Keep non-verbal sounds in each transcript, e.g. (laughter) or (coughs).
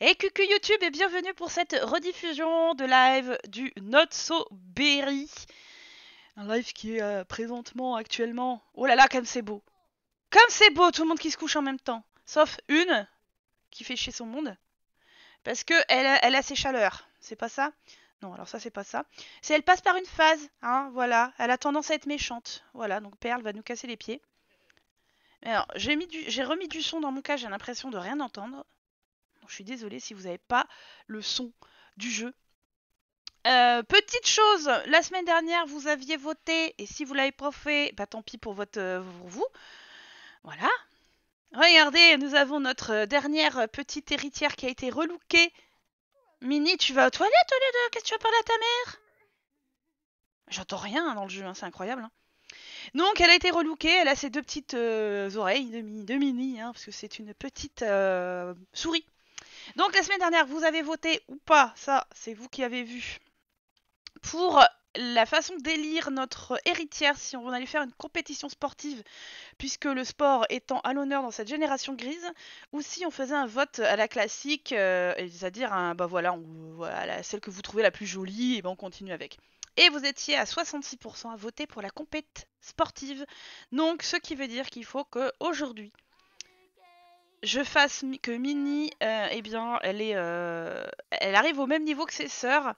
Et cucu YouTube et bienvenue pour cette rediffusion de live du Not So Berry. Un live qui est euh, présentement, actuellement... Oh là là, comme c'est beau Comme c'est beau, tout le monde qui se couche en même temps. Sauf une, qui fait chez son monde. Parce que elle, a, ses chaleurs, c'est pas ça Non, alors ça c'est pas ça. C'est elle passe par une phase, hein, voilà. Elle a tendance à être méchante. Voilà, donc Perle va nous casser les pieds. Alors, j'ai remis du son dans mon cas, j'ai l'impression de rien entendre je suis désolée si vous n'avez pas le son du jeu. Euh, petite chose, la semaine dernière vous aviez voté et si vous l'avez pas fait, bah, tant pis pour, votre, euh, vous. Voilà. Regardez, nous avons notre euh, dernière petite héritière qui a été relookée. Mini, tu vas aux toilettes au lieu de... Qu'est-ce que tu vas parler à ta mère J'entends rien dans le jeu, hein, c'est incroyable. Hein. Donc elle a été relookée, elle a ses deux petites oreilles de mini, hein, parce que c'est une petite souris. Donc la semaine dernière, vous avez voté ou pas, ça c'est vous qui avez vu, pour la façon d'élire notre héritière si on allait faire une compétition sportive, puisque le sport étant à l'honneur dans cette génération grise, ou si on faisait un vote à la classique, euh, c'est-à-dire un, bah voilà, on, celle que vous trouvez la plus jolie, et ben on continue avec. Et vous étiez à 66% à voter pour la compète sportive, donc ce qui veut dire qu'il faut que aujourd'hui je fasse que Mini, euh, eh bien, elle, est, euh, elle arrive au même niveau que ses sœurs,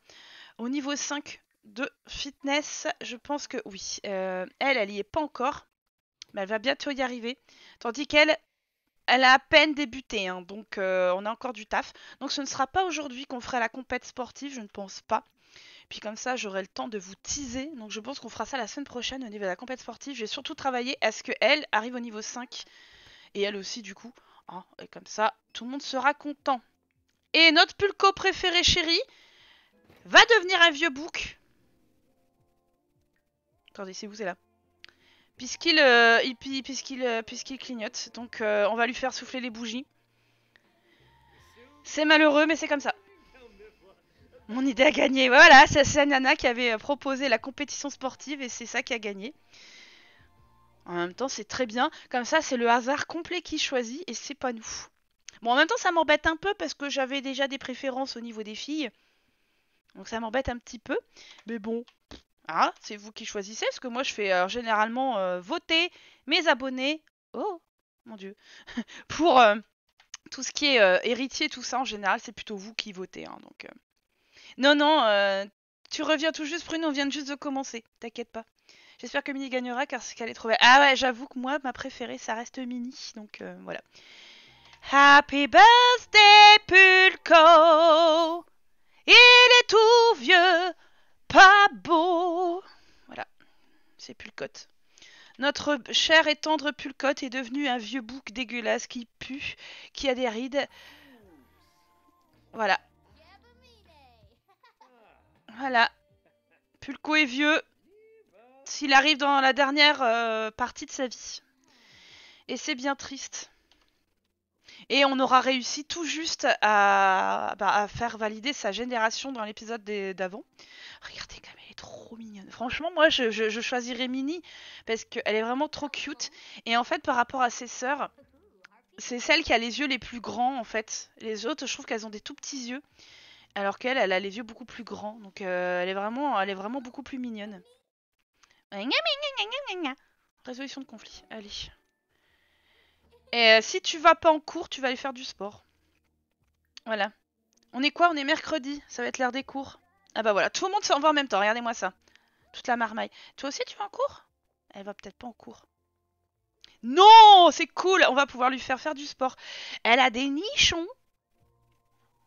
au niveau 5 de fitness, je pense que oui. Euh, elle, elle y est pas encore, mais elle va bientôt y arriver. Tandis qu'elle, elle a à peine débuté, hein, donc on a encore du taf. Donc ce ne sera pas aujourd'hui qu'on fera la compète sportive, je ne pense pas. Puis comme ça, j'aurai le temps de vous teaser. Donc je pense qu'on fera ça la semaine prochaine au niveau de la compète sportive. J'ai surtout travaillé à ce qu'elle arrive au niveau 5. Et elle aussi, du coup. Hein, et comme ça, tout le monde sera content. Et notre pulco préféré, chéri, va devenir un vieux bouc. Attendez, c'est vous c'est là Puisqu'il euh, euh, puisqu'il clignote. Donc euh, on va lui faire souffler les bougies. C'est malheureux, mais c'est comme ça. Mon idée a gagné. Voilà, c'est Nana qui avait proposé la compétition sportive et c'est ça qui a gagné. En même temps, c'est très bien. Comme ça, c'est le hasard complet qui choisit et c'est pas nous. Bon, en même temps, ça m'embête un peu parce que j'avais déjà des préférences au niveau des filles. Donc ça m'embête un petit peu. Mais bon, ah, c'est vous qui choisissez parce que moi, je fais euh, généralement euh, voter mes abonnés. Oh, mon Dieu. (laughs) Pour euh, tout ce qui est héritier, tout ça, en général, c'est plutôt vous qui votez. Hein, donc, Non, non, tu reviens tout juste, Prune, on vient juste de commencer. T'inquiète pas. J'espère que Mini gagnera car c'est qu'elle est trop belle. Ah ouais, j'avoue que moi, ma préférée, ça reste Mini. Donc euh, voilà. Happy birthday Pulco Il est tout vieux, pas beau. Voilà, c'est Pulcote. Notre cher et tendre Pulcote est devenu un vieux bouc dégueulasse qui pue, qui a des rides. Voilà. Voilà. Pulco est vieux. Il arrive dans la dernière euh, partie de sa vie. Et c'est bien triste. Et on aura réussi tout juste à, bah, faire valider sa génération dans l'épisode d'avant. Regardez comme elle est trop mignonne. Franchement, moi, je, choisirais Minnie parce qu'elle est vraiment trop cute. Et en fait, par rapport à ses sœurs, c'est celle qui a les yeux les plus grands, en fait. Les autres, je trouve qu'elles ont des tout petits yeux. Alors qu'elle, elle a les yeux beaucoup plus grands. Donc, euh, elle, est vraiment, elle est vraiment beaucoup plus mignonne. Résolution de conflit, allez. Et euh, si tu vas pas en cours, tu vas aller faire du sport. Voilà. On est quoi On est mercredi, ça va être l'heure des cours. Ah bah voilà, tout le monde s'en va en même temps, regardez-moi ça. Toute la marmaille. Toi aussi tu vas en cours Elle va peut-être pas en cours. Non C'est cool On va pouvoir lui faire faire du sport. Elle a des nichons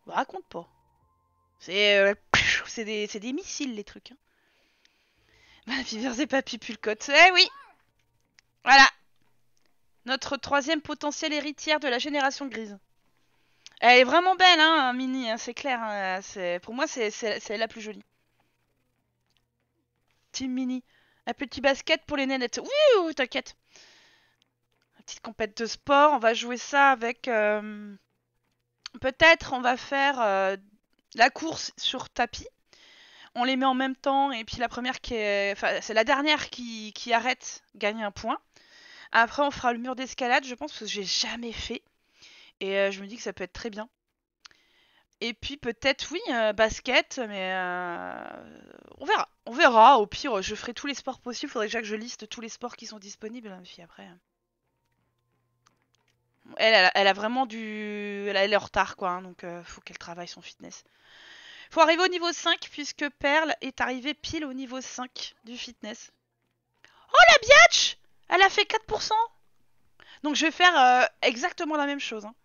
bah, Raconte pas. Euh, c'est des, missiles les trucs. Hein. Ma et Papy Pulcotte. Eh oui Voilà Notre troisième potentielle héritière de la génération grise. Elle est vraiment belle, hein, Mini, hein, c'est clair. Hein, pour moi, c'est la plus jolie. Team Mini. Un petit basket pour les nénettes. ou t'inquiète. Une petite compète de sport. On va jouer ça avec... Euh, peut-être on va faire euh, la course sur tapis on les met en même temps, et puis la première qui est. Enfin, c'est la dernière qui, arrête gagne un point. Après, on fera le mur d'escalade, je pense, parce que j'ai jamais fait. Et euh, je me dis que ça peut être très bien. Et puis peut-être, oui, euh, basket, mais euh, on verra. On verra. Au pire, je ferai tous les sports possibles. Faudrait déjà que je liste tous les sports qui sont disponibles. Hein, puis après. Elle, elle a, vraiment du. Elle, est en retard, quoi. Hein, donc, faut qu'elle travaille son fitness. Faut arriver au niveau 5 puisque Perle est arrivée pile au niveau 5 du fitness. Oh la biatch Elle a fait 4% Donc je vais faire euh, exactement la même chose. Hein.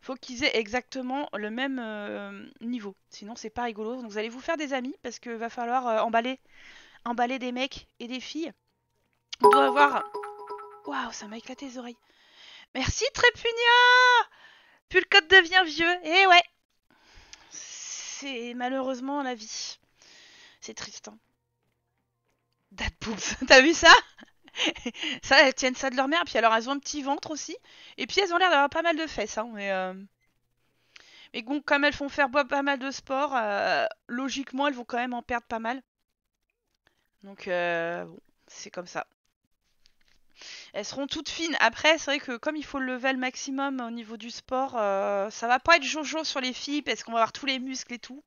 Faut qu'ils aient exactement le même euh, niveau. Sinon c'est pas rigolo. Donc vous allez vous faire des amis parce que va falloir euh, emballer, emballer des mecs et des filles. On doit avoir... Waouh, ça m'a éclaté les oreilles. Merci Trépunia Pulcote devient vieux. Eh ouais malheureusement la vie. C'est triste. Hein. date Dad boobs, (laughs) t'as vu ça (laughs) Ça, elles tiennent ça de leur mère. Puis alors, elles ont un petit ventre aussi. Et puis, elles ont l'air d'avoir pas mal de fesses. Hein, mais, euh, mais bon, comme elles font faire pas mal de sport, euh, logiquement, elles vont quand même en perdre pas mal. Donc, euh, c'est comme ça elles seront toutes fines. Après, c'est vrai que comme il faut le level maximum au niveau du sport, euh, ça va pas être jojo sur les filles parce qu'on va avoir tous les muscles et tout.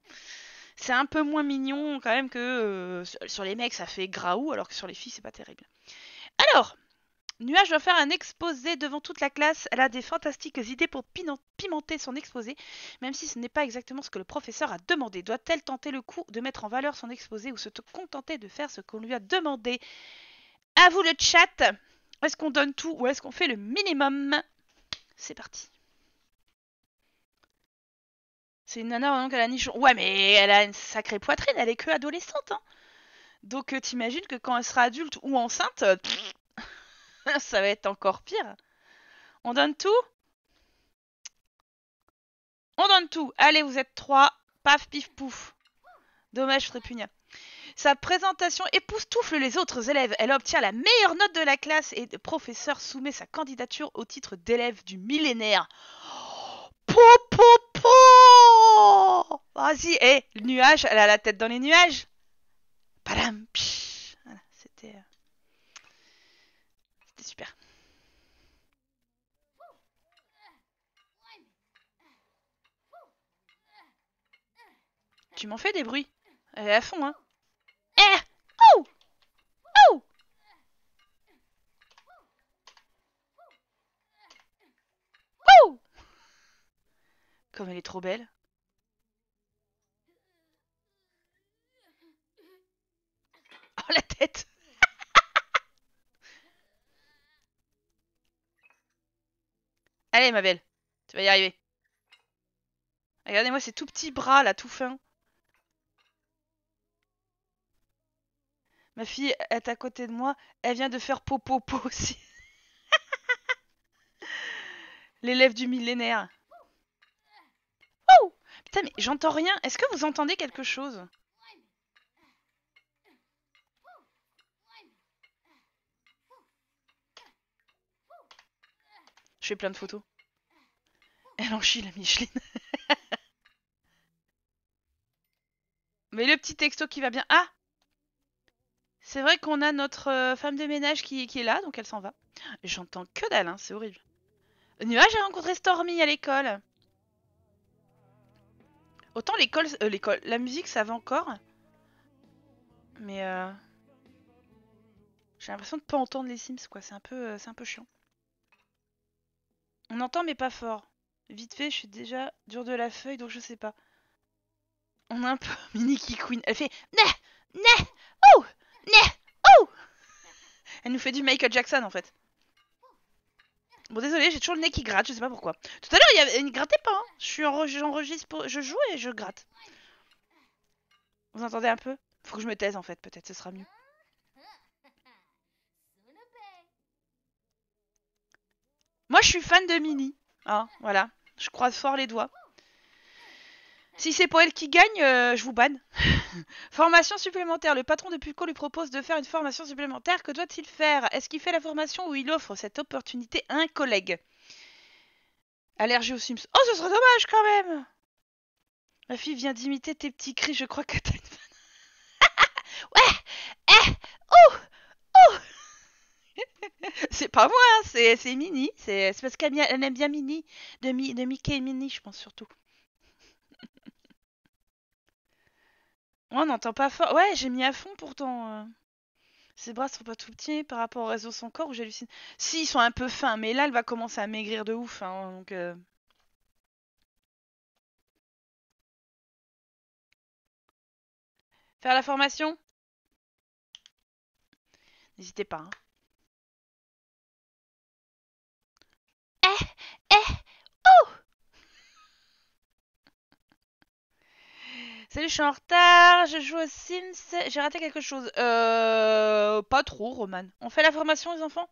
C'est un peu moins mignon quand même que euh, sur les mecs, ça fait graou, alors que sur les filles, c'est pas terrible. Alors, Nuage doit faire un exposé devant toute la classe. Elle a des fantastiques idées pour pimenter son exposé, même si ce n'est pas exactement ce que le professeur a demandé. Doit-elle tenter le coup de mettre en valeur son exposé ou se contenter de faire ce qu'on lui a demandé À vous le chat est-ce qu'on donne tout ou est-ce qu'on fait le minimum C'est parti. C'est une nana donc qu'elle a niche. Ouais, mais elle a une sacrée poitrine, elle est que adolescente. Hein. Donc euh, t'imagines que quand elle sera adulte ou enceinte, euh, (laughs) ça va être encore pire. On donne tout On donne tout. Allez, vous êtes trois. Paf, pif, pouf. Dommage, je serais sa présentation époustoufle les autres élèves. Elle obtient la meilleure note de la classe et le professeur soumet sa candidature au titre d'élève du millénaire. Pou, po, Vas-y, hé, le nuage, elle a la tête dans les nuages. Padam, voilà, c'était. Euh, c'était super. Tu m'en fais des bruits. Elle est à fond, hein. Eh Ouh Comme elle est trop belle. Oh la tête (laughs) Allez ma belle, tu vas y arriver. Regardez-moi ces tout petits bras là, tout fins. Ma fille est à côté de moi, elle vient de faire popo -po (laughs) aussi. L'élève du millénaire. Oh Putain, mais j'entends rien. Est-ce que vous entendez quelque chose Je fais plein de photos. Elle en chie, la Micheline. (laughs) mais le petit texto qui va bien. Ah c'est vrai qu'on a notre euh, femme de ménage qui, est là, donc elle s'en va. J'entends que dalle, hein, c'est horrible. Nuage j'ai rencontré Stormy à l'école. Autant l'école, euh, l'école, la musique, ça va encore. Mais euh, j'ai l'impression de pas entendre les Sims, quoi. C'est un peu, c'est un peu chiant. On entend mais pas fort. Vite fait, je suis déjà dur de la feuille, donc je sais pas. On a un peu (laughs) mini Queen. Elle fait nah, né oh. Oh Elle nous fait du Michael Jackson en fait. Bon, désolé, j'ai toujours le nez qui gratte, je sais pas pourquoi. Tout à l'heure, il y avait... ne grattait pas. Hein. Je suis je joue et je gratte. Vous entendez un peu Faut que je me taise en fait, peut-être, ce sera mieux. Moi, je suis fan de Mini. Hein, voilà. Je croise fort les doigts. Si c'est pour elle qui gagne, euh, je vous banne. (laughs) formation supplémentaire. Le patron de Pulco lui propose de faire une formation supplémentaire. Que doit-il faire Est-ce qu'il fait la formation ou il offre cette opportunité à un collègue Allergie aux Sims. Oh, ce serait dommage quand même Ma fille vient d'imiter tes petits cris, je crois que t'as une (laughs) Ouais Eh Ouh Ouh (laughs) C'est pas moi, hein. c'est Mini. C'est parce qu'elle aime bien Mini. De, Mickey et Mini, je pense surtout. on n'entend pas fort. Ouais, j'ai mis à fond pourtant. Euh, ses bras sont pas tout petits par rapport au réseau sans corps où j'hallucine. Si, ils sont un peu fins, mais là, elle va commencer à maigrir de ouf. Hein, donc. Euh. Faire la formation N'hésitez pas. Hein. Eh, eh, Salut, je suis en retard, je joue aux Sims, j'ai raté quelque chose. Euh. Pas trop, Roman. On fait la formation, les enfants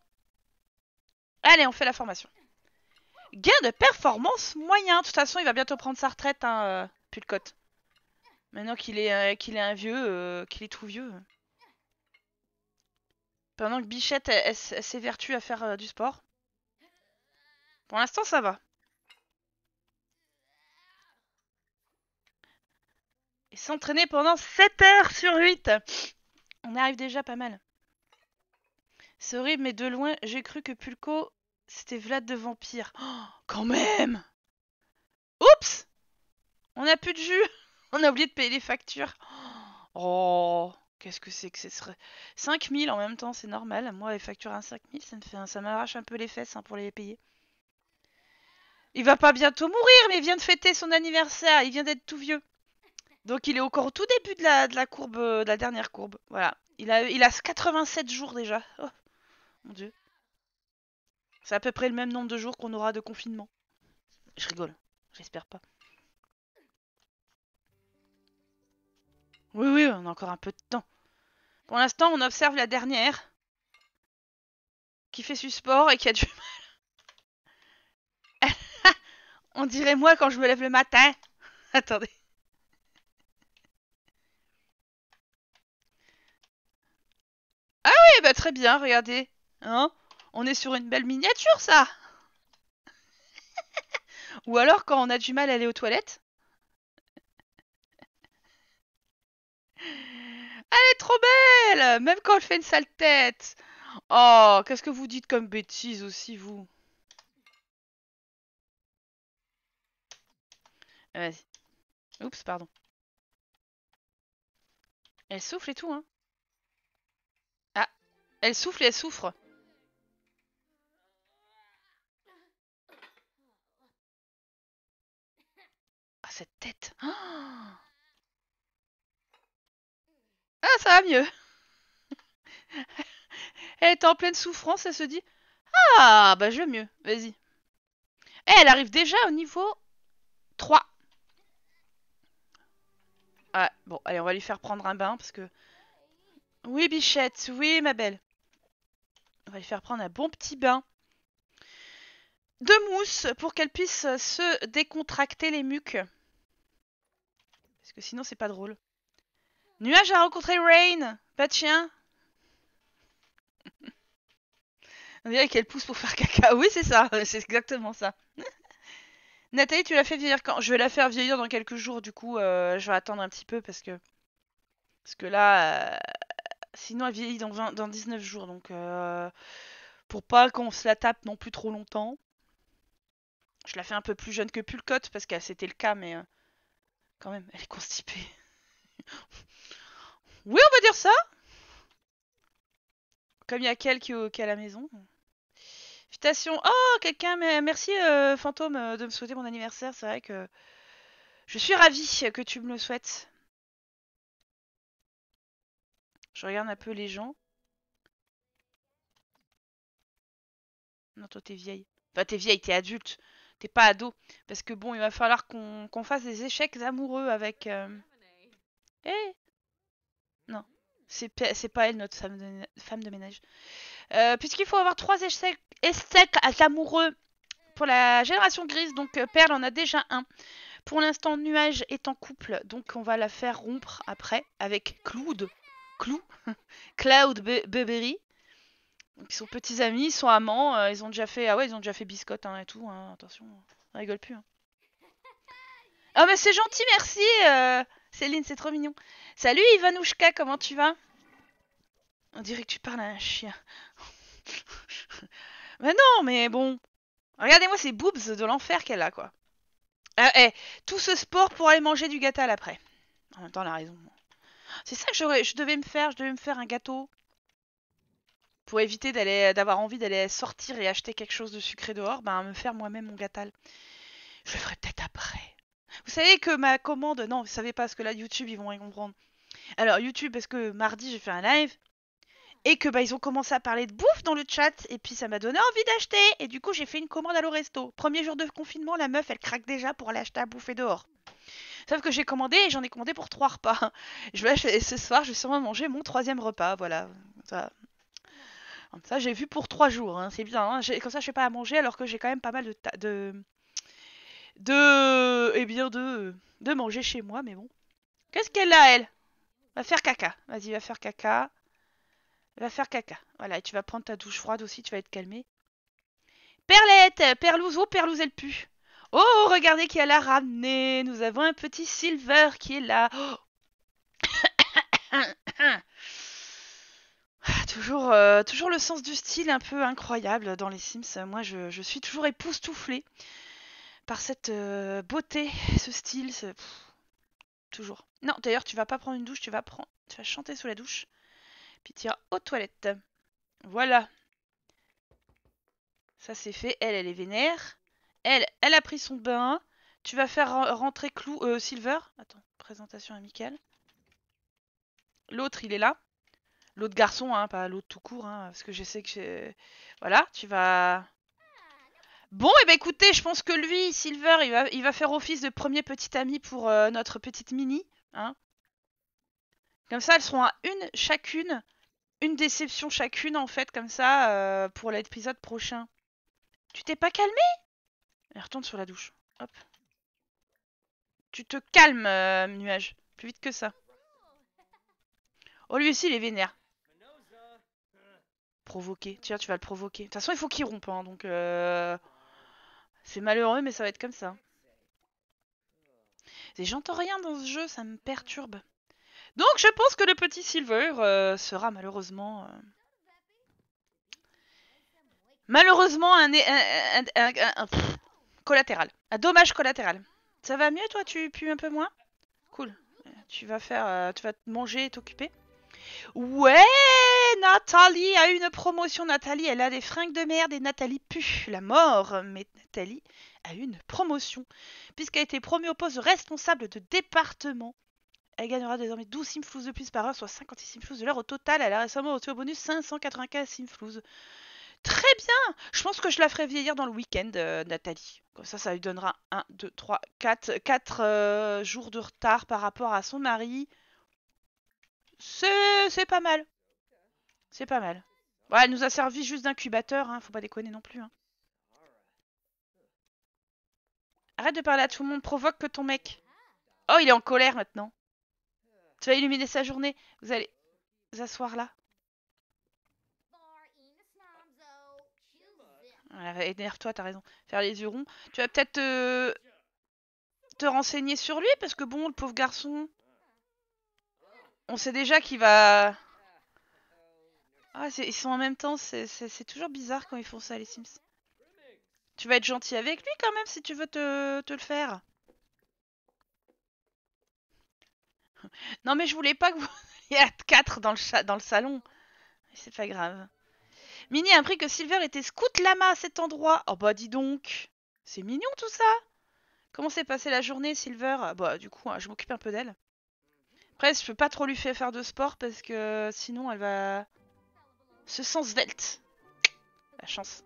Allez, on fait la formation. Gain de performance moyen. De toute façon, il va bientôt prendre sa retraite, hein, euh, Pulcote. Maintenant qu'il est, euh, qu'il est un vieux, euh, qu'il est tout vieux. Pendant que Bichette s'évertue à faire du sport. Pour l'instant, ça va. s'entraîner pendant 7 heures sur 8. On arrive déjà pas mal. C'est horrible, mais de loin, j'ai cru que Pulco, c'était Vlad de Vampire. Oh, quand même Oups On a plus de jus (laughs) On a oublié de payer les factures. Oh Qu'est-ce que c'est que ce serait 5000 en même temps, c'est normal. Moi, les factures à 5000, ça me fait, ça m'arrache un peu les fesses hein, pour les payer. Il va pas bientôt mourir, mais il vient de fêter son anniversaire. Il vient d'être tout vieux. Donc il est encore au tout début de la, de la courbe, euh, de la dernière courbe. Voilà. Il a, il a 87 jours déjà. Oh, mon dieu. C'est à peu près le même nombre de jours qu'on aura de confinement. Je rigole. J'espère pas. Oui, oui, on a encore un peu de temps. Pour l'instant, on observe la dernière. Qui fait support sport et qui a du mal. (laughs) on dirait moi quand je me lève le matin. (laughs) Attendez. Eh ben, très bien, regardez. Hein On est sur une belle miniature, ça (laughs) Ou alors quand on a du mal à aller aux toilettes. (laughs) Elle est trop belle Même quand elle fait une sale tête Oh, qu'est-ce que vous dites comme bêtises aussi, vous eh, vas Oups, pardon. Elle souffle et tout, hein. Elle souffle et elle souffre. Ah, cette tête. ah, ah ça va mieux. (laughs) elle est en pleine souffrance, elle se dit Ah, bah je vais mieux, vas-y. Eh elle arrive déjà au niveau 3. Ah, bon, allez, on va lui faire prendre un bain parce que. Oui, Bichette, oui, ma belle. On va lui faire prendre un bon petit bain de mousse pour qu'elle puisse se décontracter les muques. Parce que sinon, c'est pas drôle. Nuage a rencontré Rain Pas de chien (laughs) On dirait qu'elle pousse pour faire caca. Oui, c'est ça, (laughs) c'est exactement ça. (laughs) Nathalie, tu l'as fait vieillir quand Je vais la faire vieillir dans quelques jours, du coup, euh, je vais attendre un petit peu parce que. Parce que là, euh, Sinon, elle vieillit dans, 19 jours, donc euh, pour pas qu'on se la tape non plus trop longtemps. Je la fais un peu plus jeune que Pulcotte, parce que c'était le cas, mais euh, quand même, elle est constipée. (laughs) oui, on va dire ça Comme il y a quelqu'un qui, est à la maison. Oh, quelqu'un, merci euh, Fantôme de me souhaiter mon anniversaire, c'est vrai que... Je suis ravie que tu me le souhaites. Je regarde un peu les gens. Non, toi, t'es vieille. Enfin, t'es vieille, t'es adulte. T'es pas ado. Parce que bon, il va falloir qu'on fasse des échecs amoureux avec... Euh, eh Non. C'est pas elle, notre femme de, ménage. Euh, puisqu'il faut avoir trois échecs, à amoureux pour la génération grise. Donc, euh, Perle en a déjà un. Pour l'instant, Nuage est en couple. Donc, on va la faire rompre après avec Claude. Clou, (laughs) Cloud Bebery. Beberry. Ils sont petits amis, ils sont amants, euh, ils ont déjà fait. Ah ouais, ils ont déjà fait biscotte hein, et tout, hein, attention, on rigole plus. Hein. Ah mais c'est gentil, merci euh, Céline, c'est trop mignon. Salut Ivanouchka, comment tu vas On dirait que tu parles à un chien. (laughs) mais non, mais bon. Regardez-moi ces boobs de l'enfer qu'elle a, quoi. Ah, eh, tout ce sport pour aller manger du gâtal après. En même temps, elle a raison. C'est ça que j'aurais, je devais me faire, je devais me faire un gâteau pour éviter d'avoir envie d'aller sortir et acheter quelque chose de sucré dehors, ben me faire moi-même mon gâtal. Je le ferai peut-être après. Vous savez que ma commande, non, vous savez pas parce que là YouTube ils vont rien comprendre. Alors YouTube parce que mardi j'ai fait un live et que bah ils ont commencé à parler de bouffe dans le chat et puis ça m'a donné envie d'acheter et du coup j'ai fait une commande à l'Oresto. Premier jour de confinement, la meuf elle craque déjà pour aller acheter à bouffer dehors. Sauf que j'ai commandé et j'en ai commandé pour trois repas. (laughs) Je vais, ce soir, je vais sûrement manger mon troisième repas. Voilà. Ça, ça j'ai vu pour trois jours. Hein, c'est bien. Hein. Comme ça, je suis pas à manger alors que j'ai quand même pas mal de, de de eh bien de de manger chez moi mais bon qu'est-ce qu'elle a elle va faire caca vas-y va faire caca va faire caca voilà et tu vas prendre ta douche froide aussi tu vas être calmée. Perlette Perlouzo Perlouz pu Oh, regardez qui elle a ramené Nous avons un petit Silver qui est là. (coughs) Ah, toujours, euh, toujours le sens du style un peu incroyable dans les Sims. Moi, je, suis toujours époustouflée par cette euh, beauté, ce style. toujours. Non, d'ailleurs, tu vas pas prendre une douche, tu vas, prendre... tu vas chanter sous la douche. Puis tu iras aux toilettes. Voilà. Ça, c'est fait. Elle, elle est vénère elle, a pris son bain. Tu vas faire rentrer Clou euh, Silver. Attends, présentation amicale. L'autre, il est là. L'autre garçon, hein, pas l'autre tout court, hein, parce que je sais que... Voilà, tu vas... Bon, et eh ben écoutez, je pense que lui, Silver, il va, faire office de premier petit ami pour euh, notre petite Mini. Hein. Comme ça, elles seront à une chacune, une déception chacune, en fait, comme ça, euh, pour l'épisode prochain. Tu t'es pas calmé elle retourne sur la douche. Hop. Tu te calmes, nuage. Euh, Plus vite que ça. Oh, lui aussi, il est vénère. Provoquer. Tiens, tu vas le provoquer. De toute façon, il faut qu'il rompe, hein, donc... Euh, c'est malheureux, mais ça va être comme ça. J'entends rien dans ce jeu, ça me perturbe. Donc, je pense que le petit Silver euh, sera malheureusement... Malheureusement, un, un, un, un collatéral. Un dommage collatéral. Ça va mieux toi Tu pues un peu moins Cool. Tu vas faire, euh, tu vas manger et t'occuper. Ouais, Nathalie a une promotion. Nathalie, elle a des fringues de merde et Nathalie pue la mort. Mais Nathalie a une promotion. Puisqu'elle a été promue au poste de responsable de département. Elle gagnera désormais 12 simflouzes de plus par heure, soit 56 simflouzes de l'heure. Au total, elle a récemment reçu au bonus 595 simflouzes. Très bien Je pense que je la ferai vieillir dans le week-end, euh, Nathalie. Comme ça, ça lui donnera 1, 2, 3, 4, 4 jours de retard par rapport à son mari. C'est pas mal. C'est pas mal. Ouais, elle nous a servi juste d'incubateur, hein, faut pas déconner non plus. Hein. Arrête de parler à tout le monde, provoque que ton mec. Oh, il est en colère maintenant. Tu vas illuminer sa journée. Vous allez vous asseoir là. Énerve-toi, t'as raison. Faire les yeux ronds. Tu vas peut-être te... renseigner sur lui, parce que bon, le pauvre garçon... On sait déjà qu'il va... Ah, ils sont en même temps, c'est toujours bizarre quand ils font ça, les Sims. Tu vas être gentil avec lui quand même si tu veux te, le faire. non mais je voulais pas que vous ayez (laughs) quatre dans le, dans le salon. C'est pas grave. Minnie appris que Silver était scout lama à cet endroit. Oh bah dis donc, c'est mignon tout ça. Comment s'est passée la journée, Silver Bah du coup, hein, je m'occupe un peu d'elle. Après, je peux pas trop lui faire faire de sport parce que sinon elle va se sent svelte. La chance.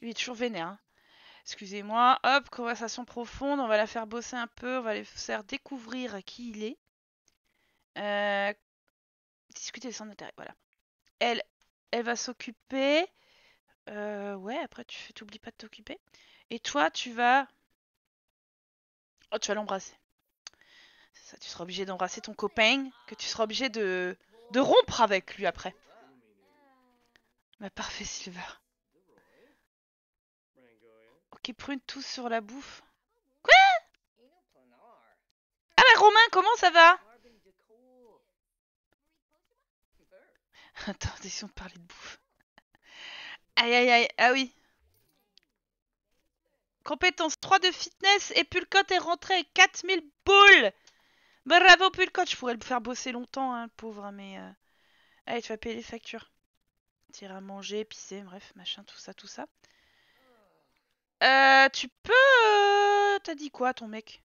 Lui est toujours vénère. Hein. Excusez-moi. Hop, conversation profonde. On va la faire bosser un peu. On va lui faire découvrir qui il est. Euh, discuter sans intérêt. Voilà. Elle, elle va s'occuper. Euh, ouais, après, tu t'oublie pas de t'occuper. Et toi, tu vas. Oh, tu vas l'embrasser. Ça, tu seras obligé d'embrasser ton copain, que tu seras obligé de, de rompre avec lui après. Bah, parfait, Silver. Ok, prune tout sur la bouffe. Quoi Ah, bah, Romain, comment ça va (laughs) Attendez essayons de parler de bouffe. Aïe aïe aïe, ah oui. Compétence 3 de fitness et Pulcote est rentré 4000 boules Bravo Pulcote, je pourrais le faire bosser longtemps, hein, pauvre, hein, mais... Euh, allez, tu vas payer les factures. Tire à manger, pisser, bref, machin, tout ça, tout ça. Euh, tu peux... Euh, t'as dit quoi, ton mec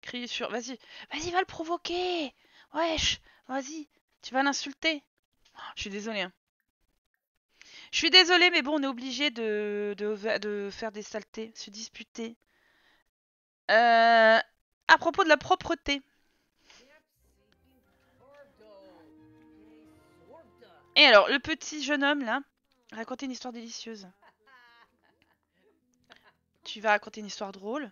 Crie sur... Vas-y, vas-y, va le provoquer Wesh, vas-y, tu vas l'insulter je suis désolée. Hein. Je suis désolée, mais bon, on est obligé de, faire des saletés, se disputer. Euh, à propos de la propreté. Et alors, le petit jeune homme, là, racontait une histoire délicieuse. Tu vas raconter une histoire drôle.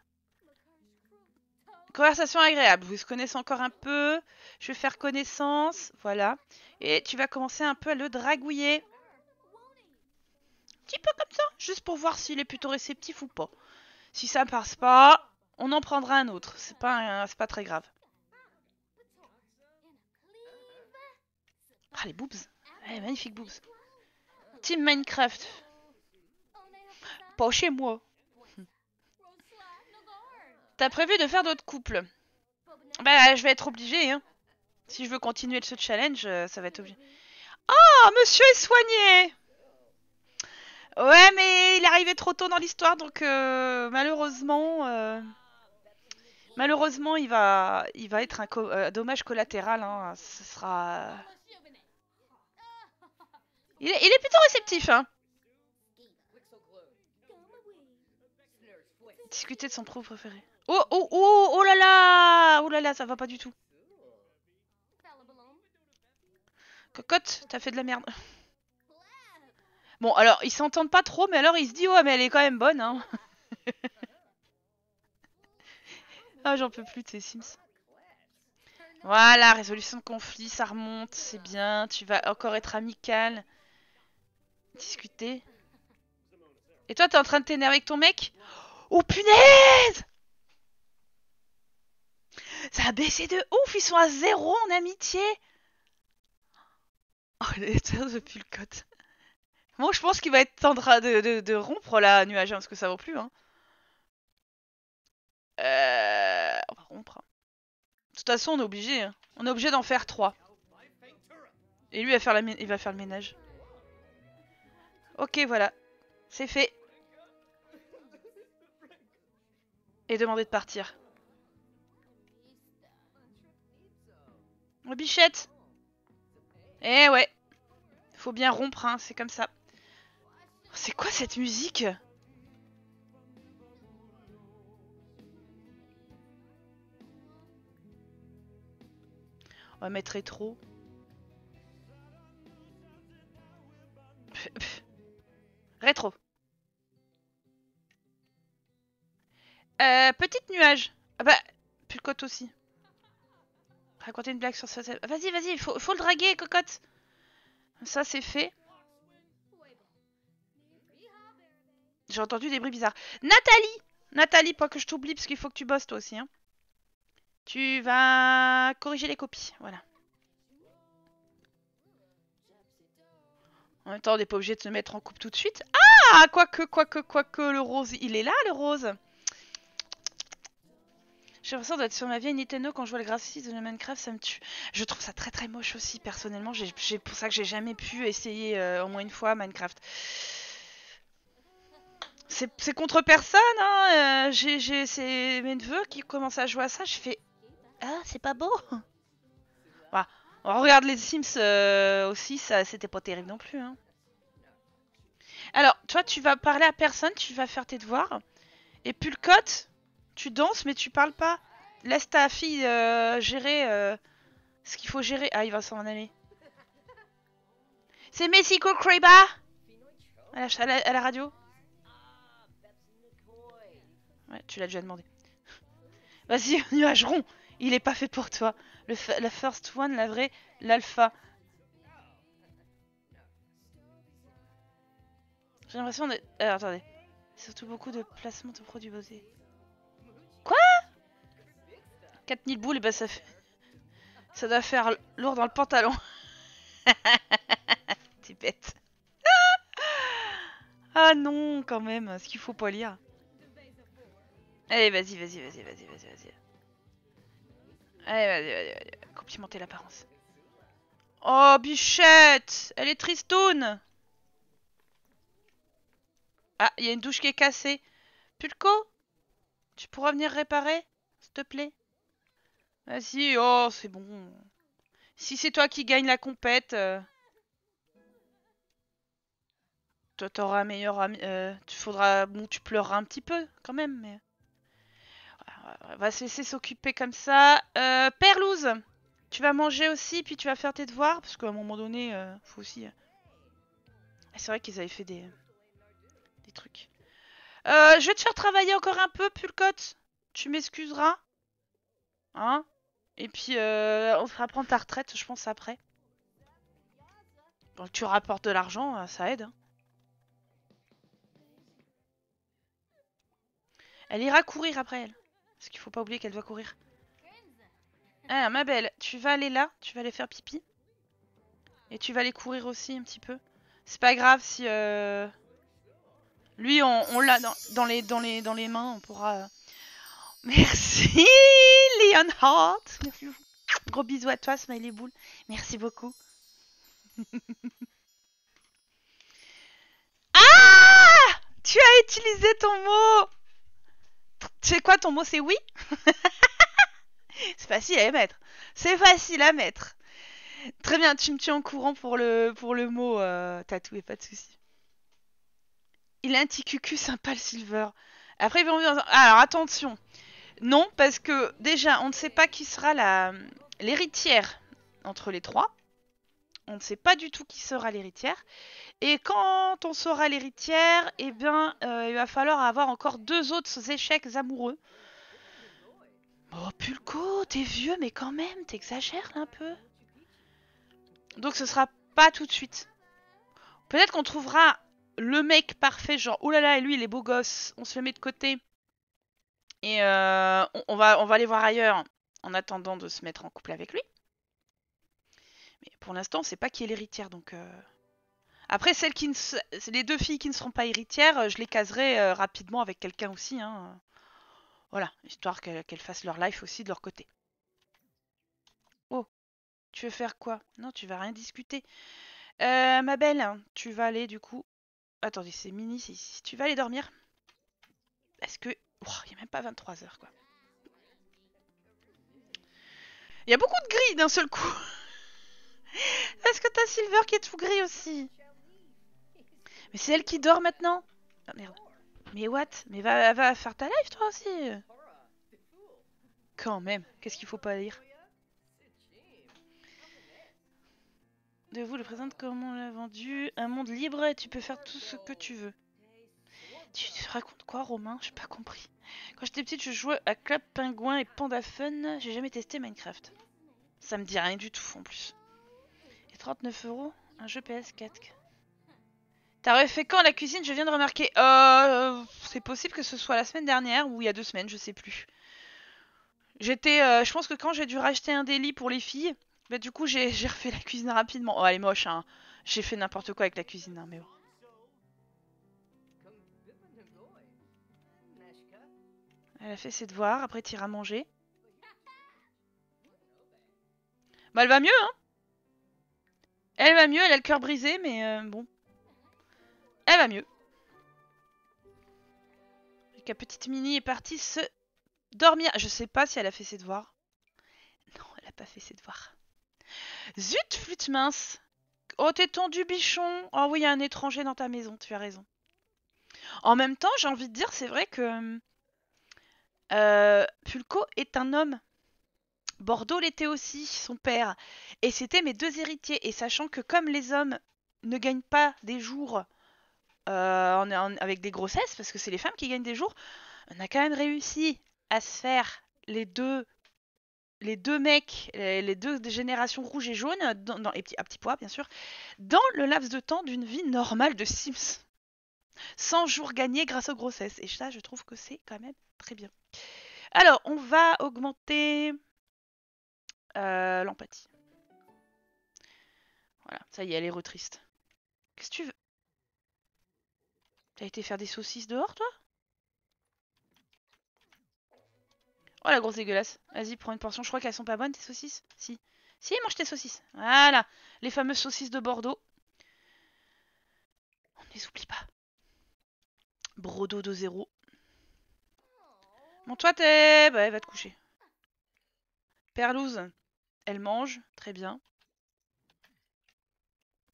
Conversation agréable, vous se connaissez encore un peu, je vais faire connaissance, voilà. Et tu vas commencer un peu à le dragouiller. Un petit peu comme ça, juste pour voir s'il est plutôt réceptif ou pas. Si ça passe pas, on en prendra un autre, c'est pas, pas très grave. Ah, les boobs. Eh, magnifique boobs. Team Minecraft. Pas chez moi prévu de faire d'autres couples Bah, je vais être obligé hein. Si je veux continuer ce challenge, euh, ça va être obligé. Ah, monsieur est soigné Ouais, mais il est arrivé trop tôt dans l'histoire, donc euh, malheureusement... Euh, malheureusement, il va, il va être un, dommage collatéral. Hein. Ce sera... Il est, il est plutôt réceptif, hein Discuter de son trou préféré. Oh, oh, oh, oh là là Oh là là, ça va pas du tout. Cocotte, t'as fait de la merde. Bon, alors, ils s'entendent pas trop, mais alors ils se disent « ouais, mais elle est quand même bonne, hein. (laughs) ah, j'en peux plus de Sims. Voilà, résolution de conflit, ça remonte, c'est bien. Tu vas encore être amical. Discuter. Et toi, t'es en train de t'énerver avec ton mec Oh punaise ça a baissé de ouf, ils sont à zéro en amitié. Oh, les de pulcott Moi, bon, je pense qu'il va être tendre de, de, rompre la nuage, hein, parce que ça vaut plus. Hein. Euh... On va rompre. Hein. De toute façon, on est obligé. On est obligé d'en faire trois. Et lui, va faire, la il va faire le ménage. Ok, voilà. C'est fait. Et demander de partir. Oh, bichette Eh ouais Faut bien rompre, hein, c'est comme ça. C'est quoi cette musique On va mettre rétro. Rétro. Euh, petite nuage. Ah bah, plus le aussi. Raconter une blague sur ça. Vas-y, vas-y, faut, faut le draguer, cocotte Ça, c'est fait. J'ai entendu des bruits bizarres. Nathalie Nathalie, pas que je t'oublie, parce qu'il faut que tu bosses toi aussi. Hein. Tu vas corriger les copies, voilà. En même temps, on n'est pas obligé de se mettre en coupe tout de suite. Ah Quoique, quoique, quoique, le rose, il est là, le rose j'ai l'impression d'être sur ma vieille Nintendo quand je vois le graphisme de Minecraft, ça me tue. Je trouve ça très très moche aussi, personnellement. C'est pour ça que j'ai jamais pu essayer euh, au moins une fois Minecraft. C'est contre personne, hein. Euh, c'est mes neveux qui commencent à jouer à ça. Je fais ah c'est pas beau. Bah, on regarde les Sims euh, aussi, c'était pas terrible non plus. Hein. Alors toi tu vas parler à personne, tu vas faire tes devoirs. Et code. Tu danses, mais tu parles pas. Laisse ta fille euh, gérer euh, ce qu'il faut gérer. Ah, il va s'en aller. C'est Mexico Creba à la, la, radio. Ouais, tu l'as déjà demandé. Vas-y, nuage rond. Il est pas fait pour toi. Le la first one, la vraie, l'alpha. J'ai l'impression de... Euh, attendez. Surtout beaucoup de placements de produits beauté. 4000 boules, bah ça fait... Ça doit faire lourd dans le pantalon. (laughs) T'es bête. (laughs) ah non, quand même, ce qu'il faut pas lire. Allez, vas-y, vas-y, vas-y, vas-y, vas-y, vas-y. Allez, vas-y, vas-y, Complimenter l'apparence. Oh, bichette Elle est tristoune Ah, il y a une douche qui est cassée. Pulco Tu pourras venir réparer S'il te plaît ah si, oh, c'est bon. Si c'est toi qui gagne la compète, euh, toi t'auras meilleur ami. Euh, tu faudras, bon, tu pleureras un petit peu quand même, mais on euh, va se laisser s'occuper comme ça. Euh, Perlouse, tu vas manger aussi, puis tu vas faire tes devoirs, parce qu'à un moment donné, faut aussi. Ah, c'est vrai qu'ils avaient fait des des trucs. je vais te faire travailler encore un peu, Pulcote. Tu m'excuseras. Hein et puis, euh, on fera prendre ta retraite, je pense, après. Bon, tu rapportes de l'argent, euh, ça aide. Hein. Elle ira courir après elle. Parce qu'il faut pas oublier qu'elle doit courir. Ah, ma belle, tu vas aller là, tu vas aller faire pipi. Et tu vas aller courir aussi un petit peu. C'est pas grave si... Euh, lui, on, l'a dans, les, dans, les, dans les mains, on pourra... (laughs) Merci, Leon Merci Gros bisous à toi, Smiley Bull, Merci beaucoup. (laughs) ah Tu as utilisé ton mot C'est quoi ton mot C'est oui (laughs) C'est facile à émettre. C'est facile à mettre. Très bien, tu me tues en courant pour le, pour le mot euh, tatoué, pas de souci. Il a un petit cucu sympa, le Silver. Après, ils Alors, attention. Non, parce que déjà, on ne sait pas qui sera l'héritière entre les trois. On ne sait pas du tout qui sera l'héritière. Et quand on saura l'héritière, eh bien, euh, il va falloir avoir encore deux autres échecs amoureux. Oh, Pulco, t'es vieux, mais quand même, t'exagères un peu. Donc ce sera pas tout de suite. Peut-être qu'on trouvera le mec parfait, genre, oh là là, lui, il est beau gosse, on se le met de côté. Et euh, on, va, on va aller voir ailleurs en attendant de se mettre en couple avec lui. Mais pour l'instant, on sait pas qui est l'héritière, donc... Euh. Après, celles qui ne... les deux filles qui ne seront pas héritières, euh, je les caserai rapidement avec quelqu'un aussi. Hein. Voilà, histoire qu'elles fassent leur life aussi de leur côté. Oh, tu veux faire quoi Non, tu vas rien discuter. ma belle, tu vas aller du coup... Attendez, c'est mini, si tu vas aller dormir. Est-ce que il n'y a même pas 23 heures, quoi. Il y a beaucoup de gris d'un seul coup. (laughs) Est-ce que t'as Silver qui est tout gris aussi Mais c'est elle qui dort maintenant ah, Mais what Mais va, va faire ta live toi aussi Quand même, qu'est-ce qu'il faut pas lire De vous le présente comme on l'a vendu, un monde libre et tu peux faire tout ce que tu veux. Tu racontes quoi, Romain J'ai pas compris. Quand j'étais petite, je jouais à Club Pingouin et Panda Fun. J'ai jamais testé Minecraft. Ça me dit rien du tout en plus. Et 39 euros Un jeu PS4. T'as refait quand la cuisine Je viens de remarquer. Euh, c'est possible que ce soit la semaine dernière ou il y a deux semaines, je sais plus. J'étais, euh, je pense que quand j'ai dû racheter un délit pour les filles, bah du coup j'ai refait la cuisine rapidement. Oh elle est moche, hein. J'ai fait n'importe quoi avec la cuisine, hein, mais bon. Elle a fait ses devoirs, après t'iras manger. Bah elle va mieux, hein Elle va mieux, elle a le cœur brisé, mais euh, bon. Elle va mieux. La petite Mini est partie se dormir. Je sais pas si elle a fait ses devoirs. Non, elle a pas fait ses devoirs. Zut, flûte mince Oh, t'es tendu, bichon Oh oui, il y a un étranger dans ta maison, tu as raison. En même temps, j'ai envie de dire, c'est vrai que hum, euh, Pulco est un homme. Bordeaux l'était aussi, son père. Et c'était mes deux héritiers. Et sachant que comme les hommes ne gagnent pas des jours euh, avec des grossesses, parce que c'est les femmes qui gagnent des jours, on a quand même réussi à se faire les deux les deux mecs, les deux générations rouges et jaune, dans, à petit poids bien sûr, dans le laps de temps d'une vie normale de Sims. 100 jours gagnés grâce aux grossesses. Et ça, je trouve que c'est quand même très bien. Alors, on va augmenter euh, l'empathie. Voilà, ça y est, elle est retriste. Qu'est-ce que tu veux T'as été faire des saucisses dehors, toi Oh, la grosse dégueulasse. Vas-y, prends une portion. Je crois qu'elles sont pas bonnes, tes saucisses. Si. Si, mange tes saucisses. Voilà, les fameuses saucisses de Bordeaux. On ne les oublie pas. Bordeaux de zéro. Mon toi, t'es... Bah, elle va te coucher. Perlouse, elle mange. Très bien.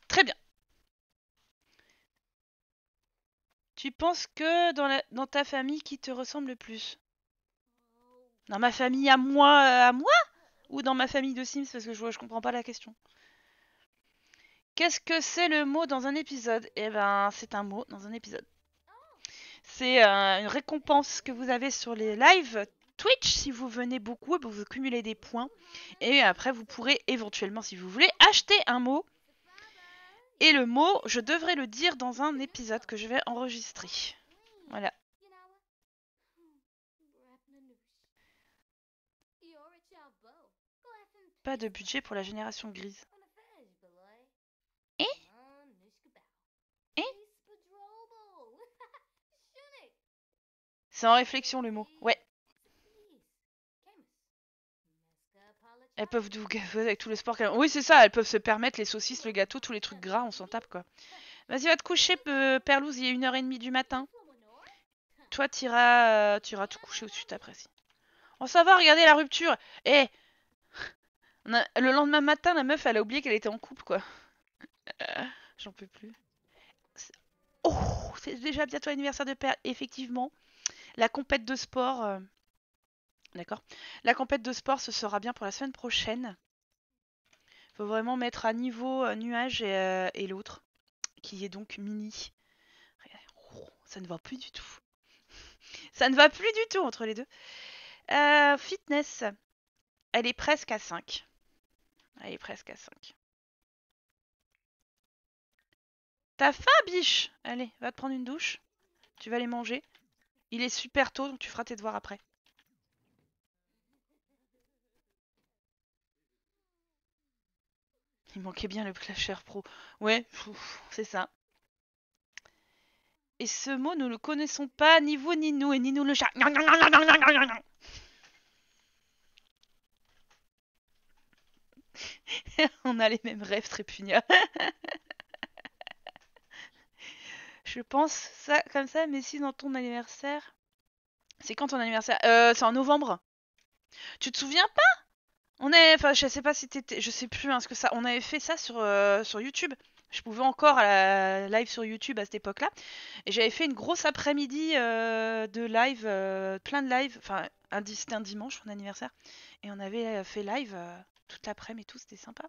Très bien. Tu penses que dans, dans ta famille, qui te ressemble le plus Dans ma famille à moi euh, À moi Ou dans ma famille de Sims Parce que je, je comprends pas la question. Qu'est-ce que c'est le mot dans un épisode Eh ben, c'est un mot dans un épisode. C'est euh, une récompense que vous avez sur les lives Twitch si vous venez beaucoup, eh ben, vous cumulez des points. Et après, vous pourrez éventuellement, si vous voulez, acheter un mot. Et le mot, je devrais le dire dans un épisode que je vais enregistrer. Voilà. Pas de budget pour la génération grise. C'est en réflexion le mot. Ouais. Elles peuvent tout (laughs) avec tout le sport qu'elles Oui, c'est ça, elles peuvent se permettre les saucisses, le gâteau, tous les trucs gras, on s'en tape quoi. Vas-y, va te coucher, Perlouse, il est 1h30 du matin. Toi, tu euh, iras tout coucher au-dessus t'apprécies. On oh, va, regardez la rupture Eh Le lendemain matin, la meuf, elle a oublié qu'elle était en couple quoi. (laughs) J'en peux plus. Oh, c'est déjà bientôt l'anniversaire de Perle, effectivement. La compète de sport. Euh, d'accord. La compète de sport, ce sera bien pour la semaine prochaine. Faut vraiment mettre à niveau euh, nuage euh, et, l'autre, qui est donc mini. Ça ne va plus du tout. (laughs) Ça ne va plus du tout entre les deux. fitness. Elle est presque à 5. Elle est presque à 5. T'as faim, biche Allez, va te prendre une douche. Tu vas aller manger. Il est super tôt, donc tu feras tes devoirs après. Il manquait bien le Clasher Pro. Ouais, c'est ça. Et ce mot, nous le connaissons pas, ni vous, ni nous, et ni nous le chat. (laughs) On a les mêmes rêves, Trépugna. (laughs) Je pense ça comme ça, mais si dans ton anniversaire. C'est quand ton anniversaire euh, C'est en novembre. Tu te souviens pas On est, enfin, je sais pas si je sais plus, hein, ce que ça. On avait fait ça sur euh, sur YouTube. Je pouvais encore live sur YouTube à cette époque-là, et j'avais fait une grosse après-midi euh, de live, euh, plein de live. Enfin, un, c'était un dimanche mon anniversaire, et on avait fait live toute l'après-midi et tout. C'était sympa.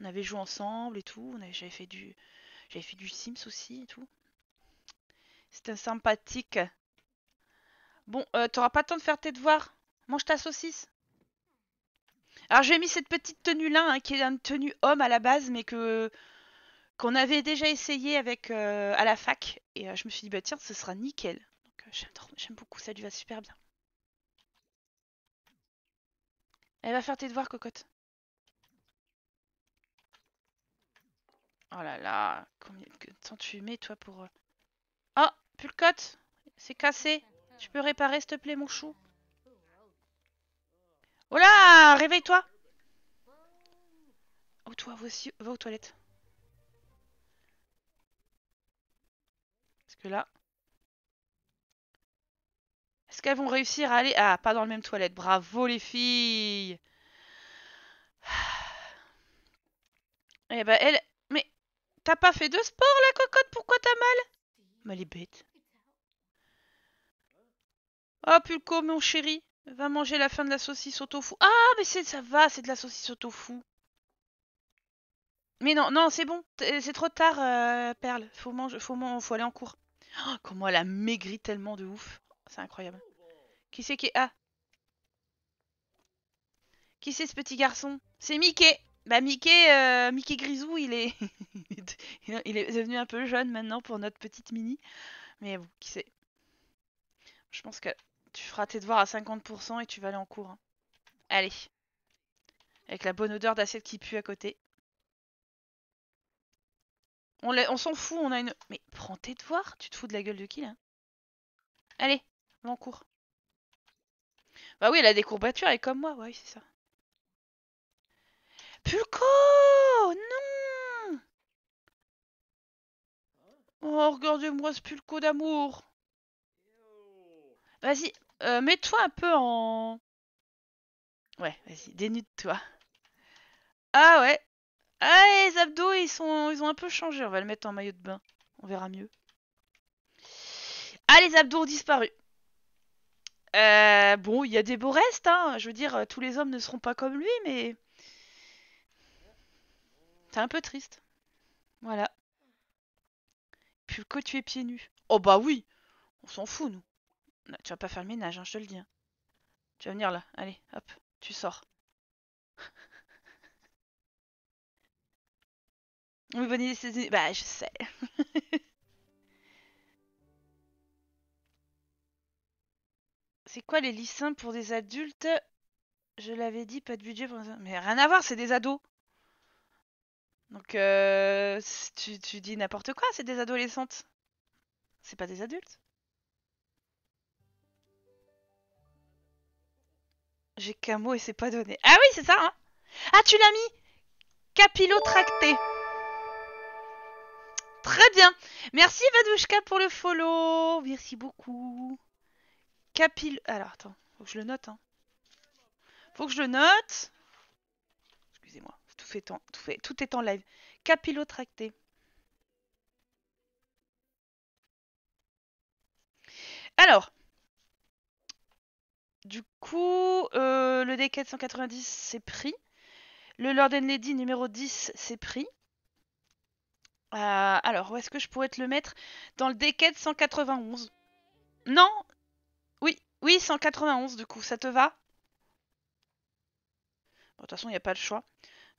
On avait joué ensemble et tout. On avait, j'avais fait du, j'avais fait du Sims aussi et tout. C'était sympathique. Bon, euh, t'auras pas le temps de faire tes devoirs. Mange ta saucisse. Alors j'ai mis cette petite tenue là, hein, qui est une tenue homme à la base, mais que qu'on avait déjà essayé avec euh, à la fac. Et euh, je me suis dit bah tiens, ce sera nickel. Donc j'aime beaucoup, ça lui va super bien. Elle va faire tes devoirs, cocotte. Oh là là, combien de temps tu mets toi pour oh, ah, Pulcotte, c'est cassé. Tu peux réparer, s'il te plaît, mon chou Oh là Réveille-toi Oh toi, va, aussi, va aux toilettes. Parce que là... Est-ce qu'elles vont réussir à aller... Ah, pas dans le même toilette. Bravo les filles (sighs) Eh ben, elle... Mais t'as pas fait de sport la cocotte Pourquoi t'as mal mais elle est bête. Oh, Pulco, mon chéri, va manger la fin de la saucisse au tofu. Ah, mais ça va, c'est de la saucisse au tofu. Mais non, non, c'est bon, c'est trop tard, euh, Perle. Faut, manger, faut, faut aller en cours. Oh, comment elle a maigri tellement de ouf. C'est incroyable. Qui c'est qui est... Ah Qui c'est ce petit garçon C'est Mickey bah Mickey, euh, Mickey Grisou, (laughs) il est... il est devenu un peu jeune maintenant pour notre petite mini. Mais vous qui sait. Je pense que tu feras tes devoirs à 50% et tu vas aller en cours. Hein. Allez. Avec la bonne odeur d'assiette qui pue à côté. On, on s'en fout, on a une... Mais prends tes devoirs, tu te fous de la gueule de qui là Allez, va en cours. Bah oui, elle a des courbatures, elle est comme moi, ouais, c'est ça. Pulco, Non Oh, regardez-moi ce Pulco d'amour Vas-y, euh, mets-toi un peu en... Ouais, vas-y, dénude-toi. Ah ouais Ah, les abdos, ils, sont, ils ont un peu changé. On va le mettre en maillot de bain. On verra mieux. Ah, les abdos ont disparu. Euh, bon, il y a des beaux restes, hein. Je veux dire, tous les hommes ne seront pas comme lui, mais... C'est un peu triste. Voilà. Puis coup tu es pieds nus. Oh bah oui On s'en fout, nous. tu vas pas faire le ménage, hein, je te le dis. Hein. Tu vas venir là. Allez, hop, tu sors. (laughs) oui, bonne idée, c'est... Bah, je sais. (laughs) c'est quoi les lycéens pour des adultes Je l'avais dit, pas de budget pour... Mais rien à voir, c'est des ados donc euh, tu, dis n'importe quoi, c'est des adolescentes. C'est pas des adultes. J'ai qu'un mot et c'est pas donné. Ah oui, c'est ça, hein Ah, tu l'as mis tracté. Très bien. Merci Vadushka, pour le follow. Merci beaucoup. Capil... Alors, attends. Faut que je le note, hein. Faut que je le note tout, est en live. Capillotracté. Alors, du coup, euh, le D 190, c'est pris. Le Lord and Lady numéro 10 c'est pris. Euh, alors, où est-ce que je pourrais te le mettre Dans le D 191. Non Oui, oui, 191 du coup, ça te va De toute façon, il n'y a pas le choix.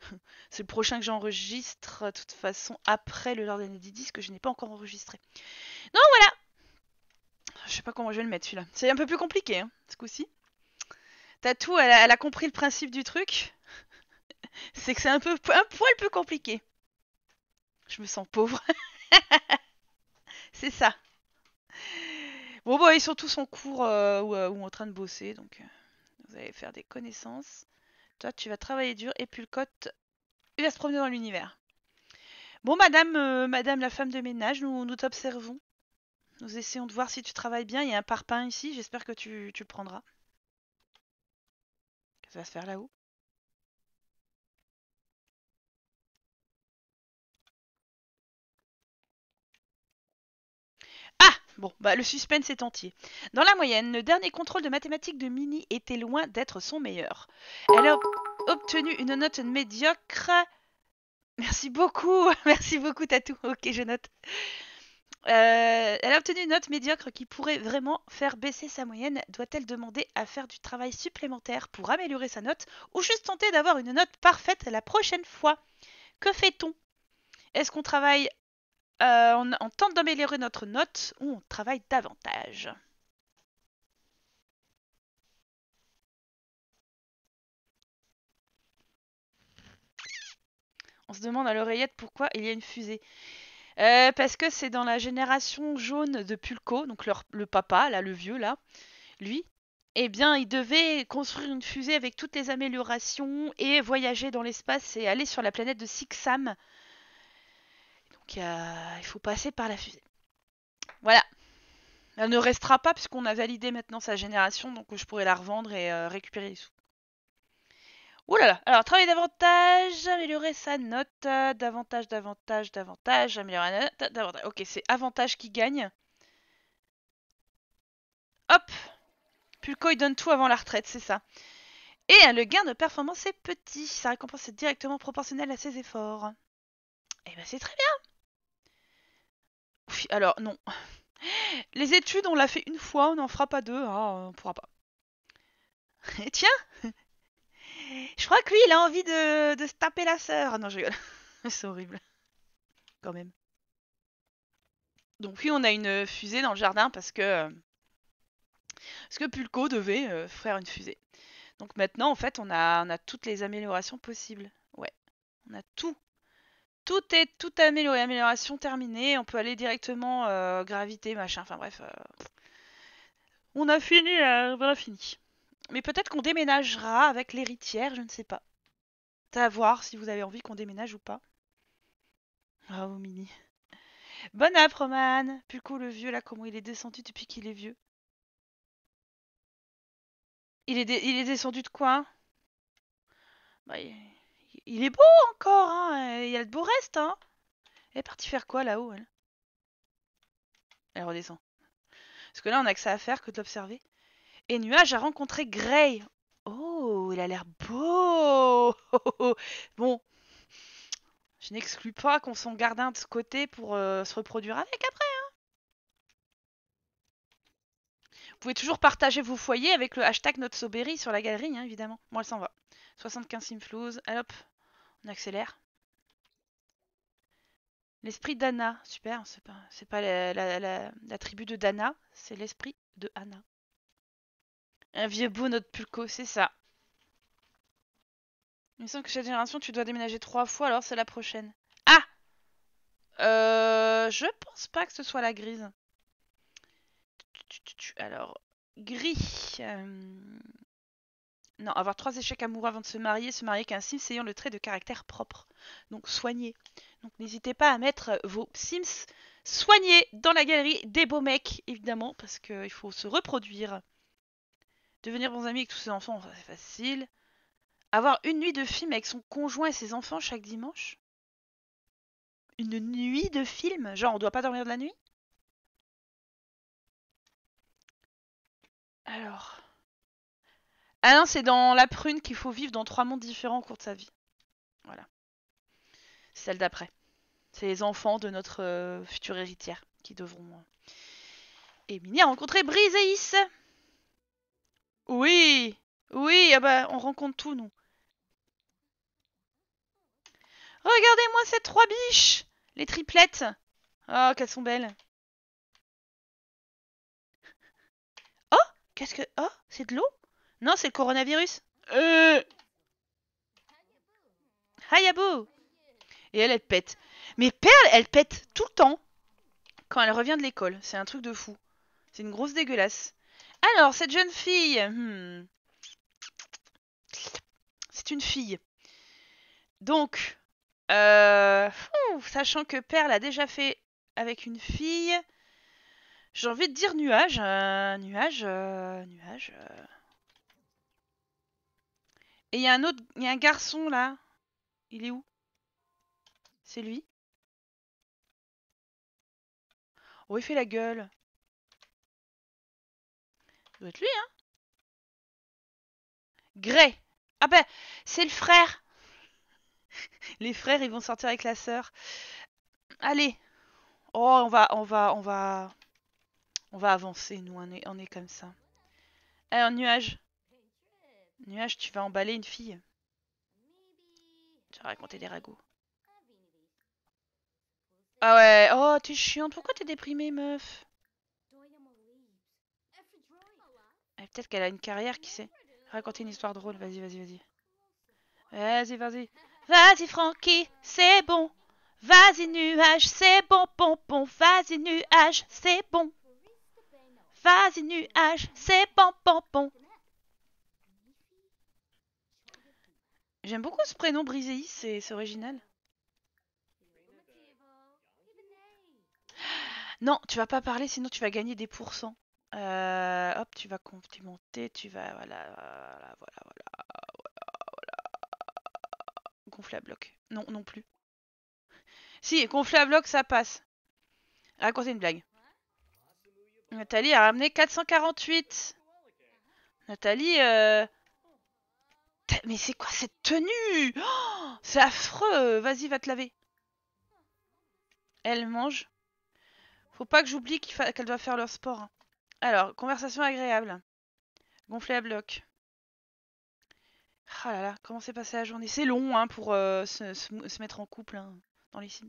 (laughs) C'est le prochain que j'enregistre, de toute façon, après le the des 10 que je n'ai pas encore enregistré. Donc voilà Je sais pas comment je vais le mettre celui-là. C'est un peu plus compliqué, hein, ce coup-ci. Tatou, elle a, elle a compris le principe du truc. (laughs) c'est que c'est un, peu, un poil plus compliqué. Je me sens pauvre. (laughs) c'est ça. Bon, bon ils sont tous en cours euh, euh, ou, en train de bosser, donc euh, vous allez faire des connaissances. Toi, tu vas travailler dur et Pulcote, il va se promener dans l'univers. Bon, madame, euh, madame la femme de ménage, nous, nous t'observons. Nous essayons de voir si tu travailles bien. Il y a un parpaing ici, j'espère que tu, le prendras. Qu'est-ce ça va se faire là-haut Bon, bah, le suspense est entier. Dans la moyenne, le dernier contrôle de mathématiques de Mini était loin d'être son meilleur. Elle a obtenu une note médiocre. Merci beaucoup, (laughs) merci beaucoup Tatou. Ok, je note. Euh, elle a obtenu une note médiocre qui pourrait vraiment faire baisser sa moyenne. Doit-elle demander à faire du travail supplémentaire pour améliorer sa note ou juste tenter d'avoir une note parfaite la prochaine fois Que fait-on Est-ce qu'on travaille euh, on, tente d'améliorer notre note on travaille davantage. On se demande à l'oreillette pourquoi il y a une fusée. Euh, parce que c'est dans la génération jaune de Pulco, donc le papa, là, le vieux, là, lui, eh bien, il devait construire une fusée avec toutes les améliorations et voyager dans l'espace et aller sur la planète de Sixam, euh, il faut passer par la fusée. Voilà. Elle ne restera pas puisqu'on a validé maintenant sa génération, donc je pourrais la revendre et euh, récupérer les sous. Oulala Alors, travailler davantage, améliorer sa note, euh, davantage, davantage, davantage, améliorer la note, Ok, c'est avantage qui gagne. Hop Pulco, il donne tout avant la retraite, c'est ça. Et hein, le gain de performance est petit. Sa récompense est directement proportionnelle à ses efforts. Et eh ben, c'est très bien alors, non. Les études, on l'a fait une fois, on n'en fera pas deux. Ah, on pourra pas. Et tiens Je crois que lui, il a envie de, se taper la sœur. Non, je rigole. (laughs) C'est horrible. Quand même. Donc oui, on a une fusée dans le jardin parce que... Parce que Pulco devait euh, faire une fusée. Donc maintenant, en fait, on a, on a toutes les améliorations possibles. Ouais. On a tout tout est tout amélioré, amélioration terminée. On peut aller directement euh, gravité, machin. Enfin bref, euh, on a fini, euh, on a fini. Mais peut-être qu'on déménagera avec l'héritière, je ne sais pas. À voir si vous avez envie qu'on déménage ou pas. Bravo ah, oh, Mini. Bon approman. Roman. coup, le vieux là, comment il est descendu depuis qu'il est vieux. Il est, il est descendu de quoi bah, il est beau encore, hein Il y a de beaux restes, hein Elle est partie faire quoi là-haut, elle Elle redescend. Parce que là, on a que ça à faire que de l'observer. Et Nuage a rencontré Grey. Oh, il a l'air beau (laughs) Bon, je n'exclus pas qu'on s'en garde un de ce côté pour euh, se reproduire avec après, Vous pouvez toujours partager vos foyers avec le hashtag NotSoberry sur la galerie, hein, évidemment. Moi, bon, elle s'en va. 75 Simflouz. Allez hop, on accélère. L'esprit d'Anna. Super, c'est pas, pas la, tribu de Dana, c'est l'esprit de Anna. Un vieux beau notre pulco, c'est ça. Il me semble que cette génération, tu dois déménager trois fois, alors c'est la prochaine. Ah euh, Je pense pas que ce soit la grise. Alors, gris. Non, avoir trois échecs amoureux avant de se marier, se marier qu'un Sims ayant le trait de caractère propre. Donc soigné. Donc n'hésitez pas à mettre euh, vos Sims soignés dans la galerie des beaux mecs, évidemment, parce qu'il faut se reproduire. Devenir bons amis avec tous ses enfants, c'est facile. Avoir une nuit de film avec son conjoint et ses enfants chaque dimanche Une nuit de film Genre on doit pas dormir de la nuit Alors. Ah non, c'est dans La Prune qu'il faut vivre dans trois mondes différents au cours de sa vie. Voilà. C'est celle d'après. C'est les enfants de notre euh, future héritière qui devront. Et euh, Mini a rencontré Briseis Oui Oui, ah bah, on rencontre tout, nous. Regardez-moi ces trois biches Les triplettes Oh, qu'elles sont belles Qu'est-ce que... Oh C'est de l'eau Non, c'est le coronavirus. Euh... Et elle, elle pète. Mais Perle, elle pète tout le temps quand elle revient de l'école. C'est un truc de fou. C'est une grosse dégueulasse. Alors, cette jeune fille... Hmm. C'est une fille. Donc, euh, sachant que Perle a déjà fait avec une fille, j'ai envie de dire nuage. Euh, nuage. Euh, nuage. Euh. Et il y a un autre. Il y a un garçon là. Il est où C'est lui Oh, il fait la gueule. Ça doit être lui, hein Gray. Ah ben, c'est le frère. (laughs) Les frères, ils vont sortir avec la sœur. Allez. Oh, on va, on va, on va. On va avancer, nous, on est, comme ça. Eh, un nuage Nuage, tu vas emballer une fille. Tu vas raconter des ragots. Ah ouais, oh, t'es chiante, pourquoi t'es déprimée, meuf eh, Peut-être qu'elle a une carrière, qui sait Racontez une histoire drôle, vas-y, vas-y, vas-y. Vas-y, vas-y. Vas-y, Frankie, c'est bon. Vas-y, nuage, c'est bon, bon, bon. Vas-y, nuage, c'est bon. Vas-y nuage, c'est pom pom pom. J'aime beaucoup ce prénom brisé, c'est original. Non, tu vas pas parler, sinon tu vas gagner des pourcents. Euh, hop, tu vas complimenter, tu vas... Voilà, voilà, voilà, voilà, voilà. à bloc. Non, non plus. Si, gonfler à bloc, ça passe. Racontez une blague. Nathalie a ramené 448. Nathalie, euh... mais c'est quoi cette tenue oh, C'est affreux. Vas-y, va te laver. Elle mange. Faut pas que j'oublie qu'elle doit faire leur sport. Hein. Alors, conversation agréable. Gonfler à bloc. Ah là là, comment s'est passée la journée C'est long hein, pour euh, se, mettre en couple hein, dans les Sims.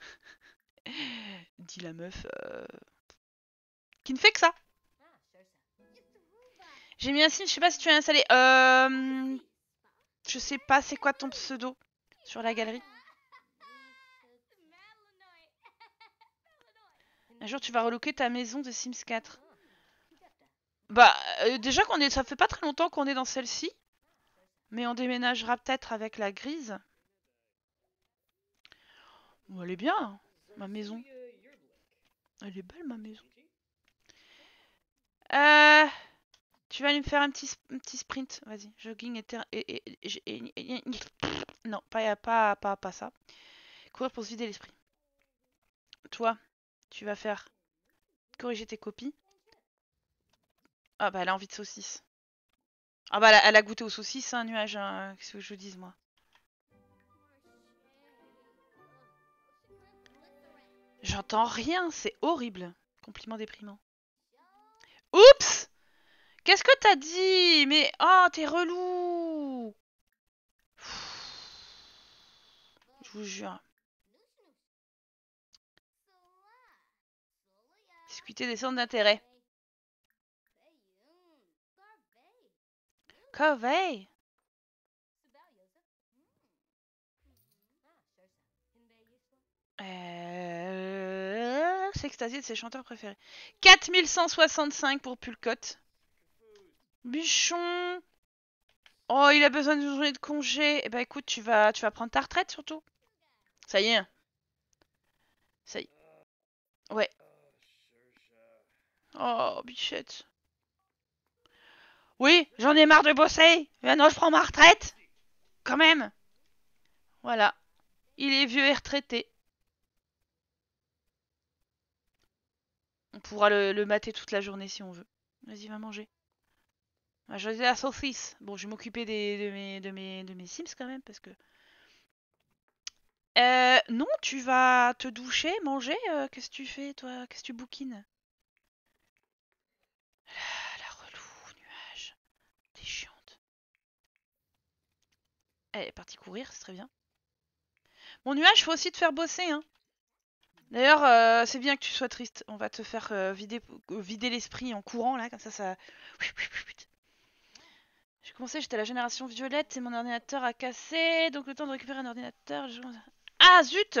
(laughs) Dit la meuf. Euh, qui ne fait que ça. J'ai mis un signe, je sais pas si tu as installé. Euh... Je sais pas, c'est quoi ton pseudo sur la galerie Un jour, tu vas reloquer ta maison de Sims 4. Bah, euh, déjà qu'on est, ça fait pas très longtemps qu'on est dans celle-ci, mais on déménagera peut-être avec la grise. Bon, elle est bien, hein, ma maison. Elle est belle ma maison. Euh, tu vas me faire un petit, sprint. Vas-y, jogging et, et, Non, pas, pas, pas, ça. Courir pour se vider l'esprit. Toi, tu vas faire corriger tes copies. Ah bah elle a envie de saucisse. Ah bah elle a, goûté aux saucisses, un hein, nuage. Hein, qu'est-ce que je vous dise moi J'entends rien, c'est horrible. Compliment déprimant. Oups Qu'est-ce que t'as dit Mais oh, t'es relou Je vous jure. Discuter des centres d'intérêt. Covey euh s'extasier de ses chanteurs préférés. 4165 pour Pulcotte. Bichon Oh, il a besoin de journée de congé. Et eh ben écoute, tu vas, tu vas prendre ta retraite surtout. Ça y est. Ça y est. Ouais. Oh, bichette. Oui, j'en ai marre de bosser. Maintenant, je prends ma retraite. Quand même. Voilà. Il est vieux et retraité. On pourra le, mater toute la journée si on veut. Vas-y, va manger. Bah, vais choisir la saucisse. Bon, je vais m'occuper de mes, de, mes, de mes Sims quand même, parce que... Euh, non, tu vas te doucher, manger. Euh, qu'est-ce que tu fais, toi Qu'est-ce que tu bouquines la, ah, la relou, nuage. T'es chiante. Elle est partie courir, c'est très bien. Mon nuage, faut aussi te faire bosser, hein. D'ailleurs, euh, c'est bien que tu sois triste. On va te faire euh, vider, euh, vider l'esprit en courant, là, comme ça, ça... J'ai commencé, j'étais la génération violette et mon ordinateur a cassé, donc le temps de récupérer un ordinateur... Ah, zut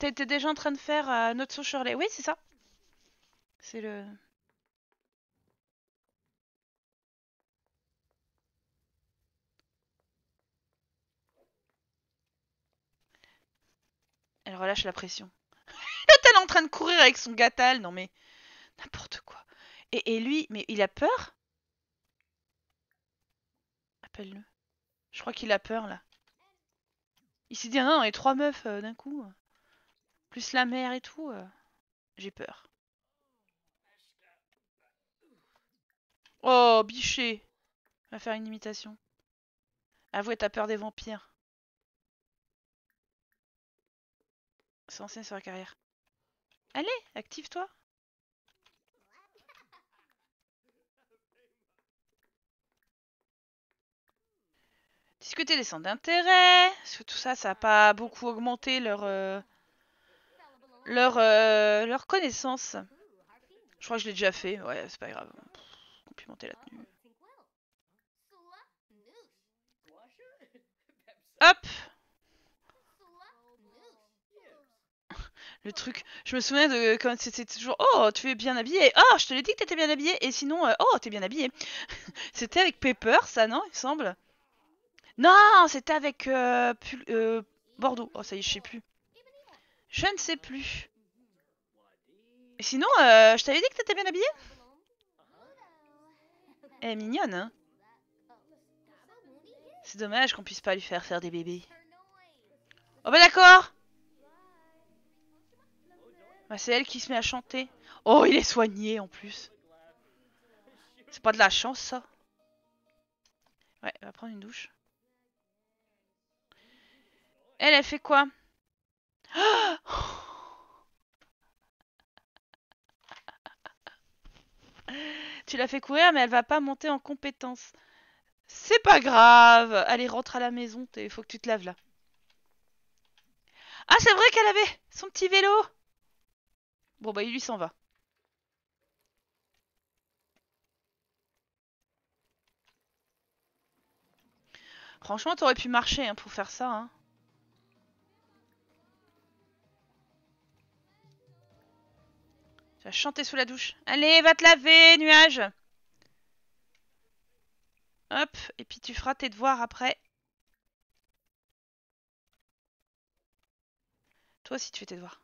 T'étais déjà en train de faire notre So Oui, c'est ça. C'est le... Elle relâche la pression en train de courir avec son Gatal. Non, mais n'importe quoi. Et, lui, mais il a peur Appelle-le. Je crois qu'il a peur, là. Il s'est dit, ah non, les trois meufs euh, d'un coup. Euh, plus la mère et tout. Euh, j'ai peur. Oh, bichet va faire une imitation. Avouez, t'as peur des vampires. C'est ancien sur la carrière. Allez, active-toi Discuter des centres d'intérêt, parce que tout ça, ça n'a pas beaucoup augmenté leur, euh, leur, euh, leur connaissance. Je crois que je l'ai déjà fait, ouais, c'est pas grave. complimenter la tenue. Hop le truc. Je me souviens de quand c'était toujours Oh, tu es bien habillé. Oh, je te l'ai dit que t'étais bien habillé. Et sinon, euh, oh, t'es bien habillé. (laughs) c'était avec Pepper, ça, non Il semble. Non, c'était avec euh, euh, Bordeaux. Oh, ça y est, je sais plus. Je ne sais plus. Et sinon, euh, je t'avais dit que t'étais bien habillé Elle est eh, mignonne, hein C'est dommage qu'on puisse pas lui faire faire des bébés. Oh bah d'accord bah, c'est elle qui se met à chanter. Oh, il est soigné en plus. C'est pas de la chance ça. Ouais, elle va prendre une douche. Elle, elle fait quoi (gasps) Tu l'as fait courir, mais elle va pas monter en compétence. C'est pas grave. Allez, rentre à la maison. Il faut que tu te laves là. Ah, c'est vrai qu'elle avait son petit vélo. Bon bah il lui s'en va. Franchement, t'aurais pu marcher hein, pour faire ça. Hein. Tu vas chanter sous la douche. Allez, va te laver, nuage Hop, et puis tu feras tes devoirs après. Toi aussi, tu fais tes devoirs.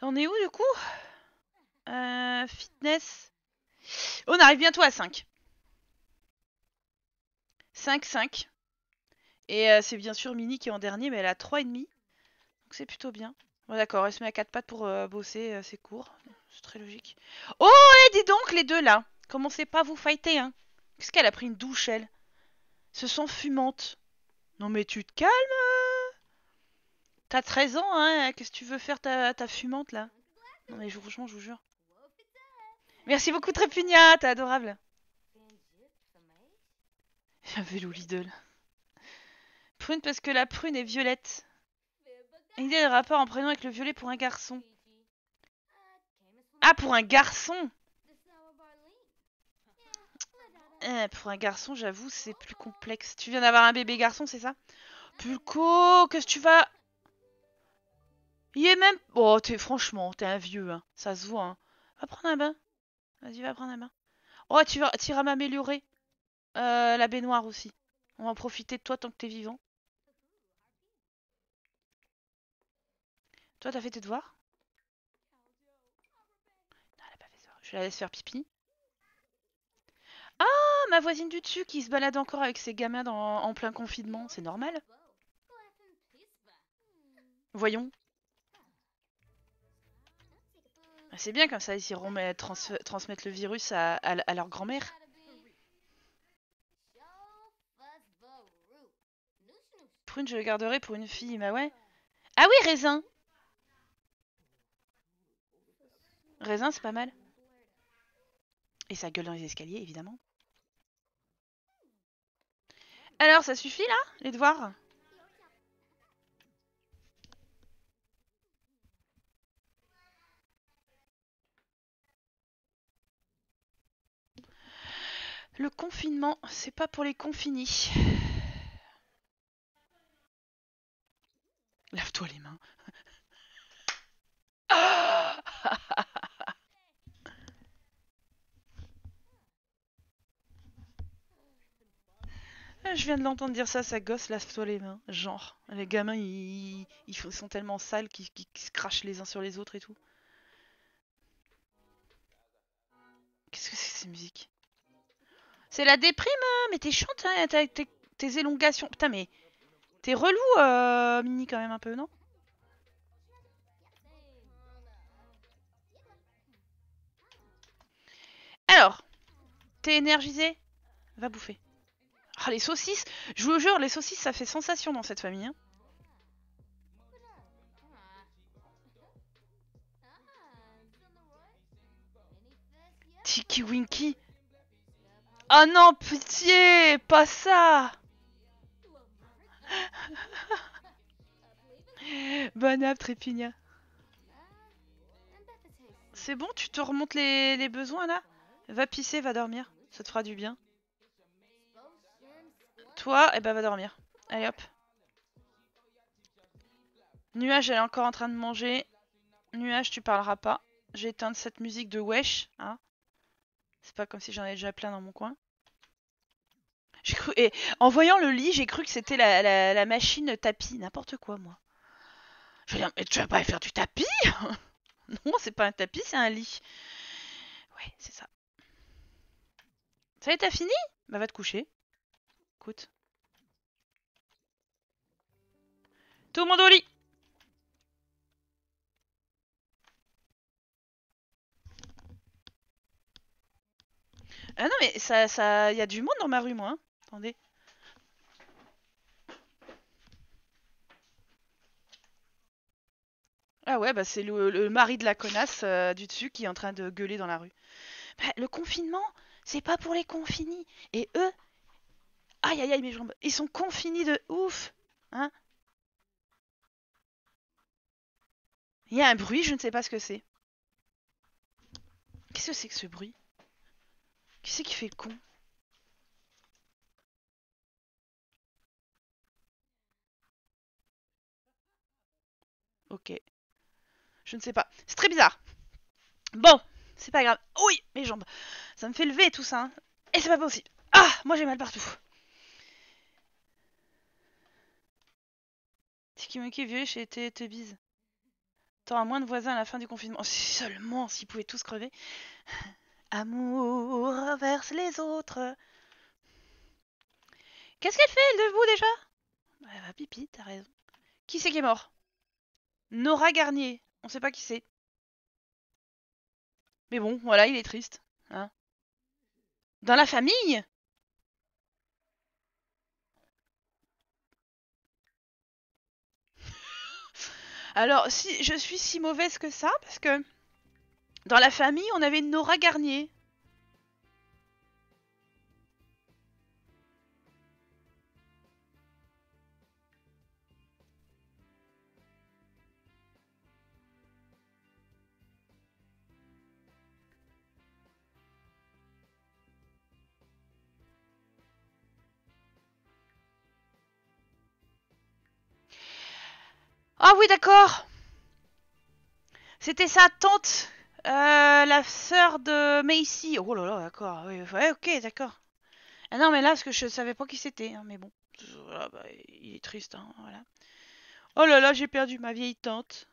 On est où du coup euh, Fitness. Oh, on arrive bientôt à 5. 5, 5. Et euh, c'est bien sûr Mini qui est en dernier, mais elle a 3,5. Donc c'est plutôt bien. Bon d'accord, elle se met à 4 pattes pour euh, bosser euh, c'est court. C'est très logique. Oh, et eh, dis donc les deux là Commencez pas à vous fighter, hein Qu'est-ce qu'elle a pris une douche, elle Ce sont fumantes. Non mais tu te calmes T'as 13 ans, hein Qu'est-ce que tu veux faire ta, fumante, là Non mais je vous jure. Merci beaucoup, Trépugna, T'es adorable un vélo Lidl. Prune parce que la prune est violette. y idée de rapport en prénom avec le violet pour un garçon. Ah, pour un garçon eh, Pour un garçon, j'avoue, c'est plus complexe. Tu viens d'avoir un bébé garçon, c'est ça Pulco, qu'est-ce que tu vas... Il est même... Oh, es Franchement, t'es un vieux, hein. Ça se voit, hein. Va prendre un bain. Vas-y, va prendre un bain. Oh, tu vas... iras m'améliorer. Euh, la baignoire aussi. On va en profiter de toi tant que t'es vivant. Toi, t'as fait tes devoirs Non, elle a pas fait ça. Je la laisse faire pipi. Ah, ma voisine du dessus qui se balade encore avec ses gamins en plein confinement. C'est normal Voyons. C'est bien comme ça, ils iront transmettre le virus à, à leur grand-mère. Prune, je le garderai pour une fille, bah ouais. Ah oui, raisin Raisin, c'est pas mal. Et ça gueule dans les escaliers, évidemment. Alors, ça suffit là, les devoirs Le confinement, c'est pas pour les confinés. Lave-toi les mains. Ah! Je viens de l'entendre dire ça, sa gosse, lave-toi les mains. Genre, les gamins, ils, sont tellement sales qu'ils se crachent les uns sur les autres et tout. Qu'est-ce que c'est que ces musiques c'est la déprime, euh, mais t'es chiante hein, tes, élongations. Putain, mais t'es relou, euh, Mini, quand même, un peu, non Alors, t'es énergisé Va bouffer. Ah, les saucisses Je vous jure, les saucisses, ça fait sensation dans cette famille. Hein. Tiki Winky oh non, pitié, pas ça (laughs) Bonne app, Trépigna. C'est bon, tu te remontes les, besoins là Va pisser, va dormir. Ça te fera du bien. Toi, eh ben va dormir. Allez hop. Nuage, elle est encore en train de manger. Nuage, tu parleras pas. J'ai éteint cette musique de wesh. Hein c'est pas comme si j'en avais déjà plein dans mon coin. J'ai cru... Et en voyant le lit, j'ai cru que c'était la, machine tapis. N'importe quoi, moi. Je vais dire, mais tu vas pas faire du tapis (laughs) Non, c'est pas un tapis, c'est un lit. Ouais, c'est ça. Ça y est, t'as fini Bah va te coucher. Écoute. Tout le monde au lit Ah non, mais ça, ça, y a du monde dans ma rue, moi. Hein. Attendez. Ah ouais, bah c'est le, mari de la connasse euh, du dessus qui est en train de gueuler dans la rue. Bah, le confinement, c'est pas pour les confinés. Et eux, aïe aïe aïe mes jambes, ils sont confinés de ouf, hein Il y a un bruit, je ne sais pas ce que c'est. Qu'est-ce que c'est que ce bruit qui c'est qui fait le con Ok. Je ne sais pas. C'est très bizarre. Bon, c'est pas grave. Oui, mes jambes. Ça me fait lever tout ça. Hein. Et c'est pas possible. Ah, moi j'ai mal partout. t'ai violé chez Tebise. T'auras moins de voisins à la fin du confinement. (laughs) seulement s'ils pouvaient tous crever. Amour verse les autres. Qu'est-ce qu'elle fait, elle, debout, déjà Elle va pipi, t'as raison. Qui c'est qui est mort Nora Garnier. On sait pas qui c'est. Mais bon, voilà, il est triste. Hein Dans la famille (laughs) Alors, si je suis si mauvaise que ça, parce que dans la famille, on avait Nora Garnier. Ah oui, d'accord. C'était sa tante euh, la sœur de Macy. Oh là là, d'accord. Oui, ouais, ok, d'accord. Ah non, mais là, parce que je savais pas qui c'était. Hein, mais bon, ah bah, il est triste. Hein, voilà. Oh là là, j'ai perdu ma vieille tante.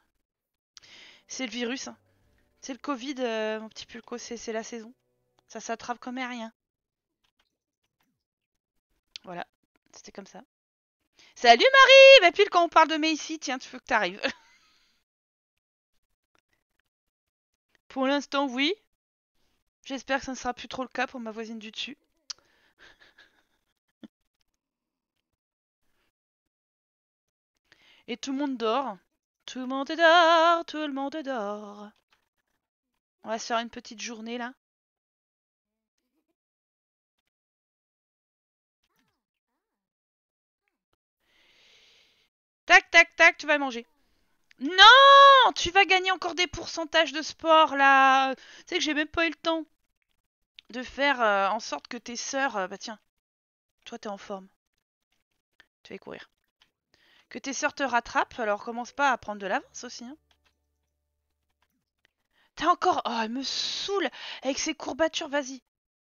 C'est le virus. Hein. C'est le Covid, euh, mon petit pulco. C'est la saison. Ça s'attrape comme rien. Voilà, c'était comme ça. Salut Marie mais bah, puis quand on parle de Macy, tiens, tu veux que t'arrives. (laughs) Pour l'instant, oui. J'espère que ça ne sera plus trop le cas pour ma voisine du dessus. Et tout le monde dort. Tout le monde dort, tout le monde dort. On va se faire une petite journée là. Tac, tac, tac, tu vas manger. Non Tu vas gagner encore des pourcentages de sport là Tu sais que j'ai même pas eu le temps de faire euh, en sorte que tes sœurs. Euh, bah tiens, toi t'es en forme. Tu vas courir. Que tes sœurs te rattrapent, alors commence pas à prendre de l'avance aussi. Hein. T'as encore. Oh, elle me saoule avec ses courbatures, vas-y.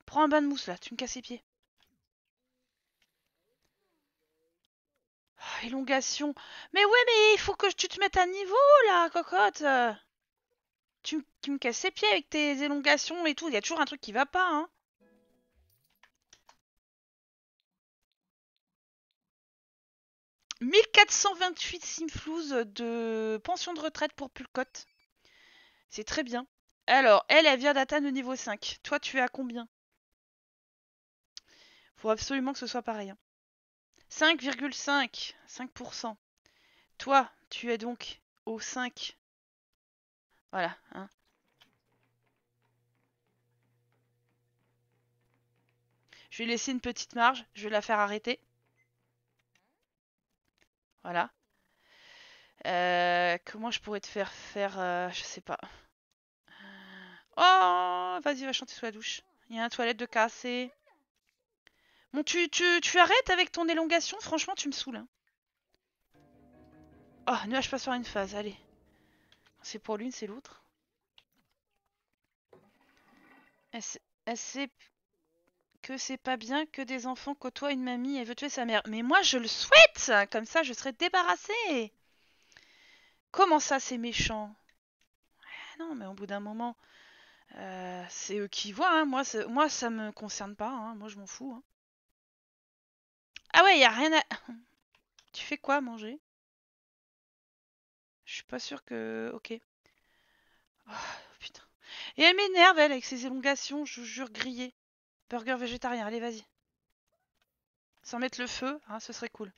Prends un bain de mousse là, tu me casses les pieds. élongation. Mais ouais, mais il faut que tu te mettes à niveau, là, cocotte tu, me casses les pieds avec tes élongations et tout. Il y a toujours un truc qui va pas, hein. « 1428 simflouz de pension de retraite pour Pulcotte. C'est très bien. Alors, elle, elle vient d'atteindre le niveau 5. Toi, tu es à combien Faut absolument que ce soit pareil. Hein. 5,5 5%. Toi, tu es donc au 5. Voilà. Hein. Je vais laisser une petite marge. Je vais la faire arrêter. Voilà. Euh, comment je pourrais te faire faire... Euh, je sais pas. Oh Vas-y, va chanter sous la douche. Il y a une toilette de cassé. Bon, tu, tu, tu arrêtes avec ton élongation, franchement, tu me saoules. Hein. Oh, nuage passe sur une phase, allez. C'est pour l'une, c'est l'autre. Elle, sait que c'est pas bien que des enfants côtoient une mamie et veut tuer sa mère. Mais moi, je le souhaite Comme ça, je serai débarrassée Comment ça, c'est méchant Non, mais au bout d'un moment, euh, c'est eux qui voient. Hein. Moi, moi, ça me concerne pas. Hein. Moi, je m'en fous. Ah ouais, y a rien à... (laughs) Tu fais quoi à manger Je suis pas sûre que... Ok. Oh, putain. Et elle m'énerve, elle, avec ses élongations, je vous jure, grillées. Burger végétarien, allez, vas-y. Sans mettre le feu, hein, ce serait cool.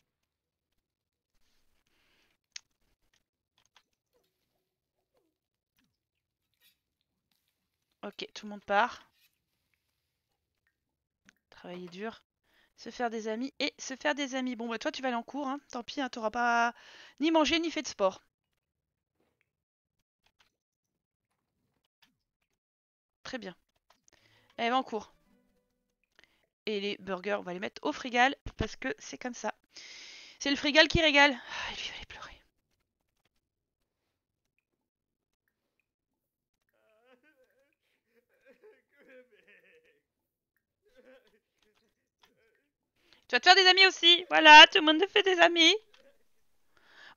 Ok, tout le monde part. Travailler dur. Se faire des amis et se faire des amis. Bon, bah toi, tu vas aller en cours, hein. tant pis, hein, tu n'auras pas ni mangé ni fait de sport. Très bien. Elle va en cours. Et les burgers, on va les mettre au frigal parce que c'est comme ça. C'est le frigal qui régale. Ah, Tu vas te faire des amis aussi. Voilà, tout le monde fait des amis.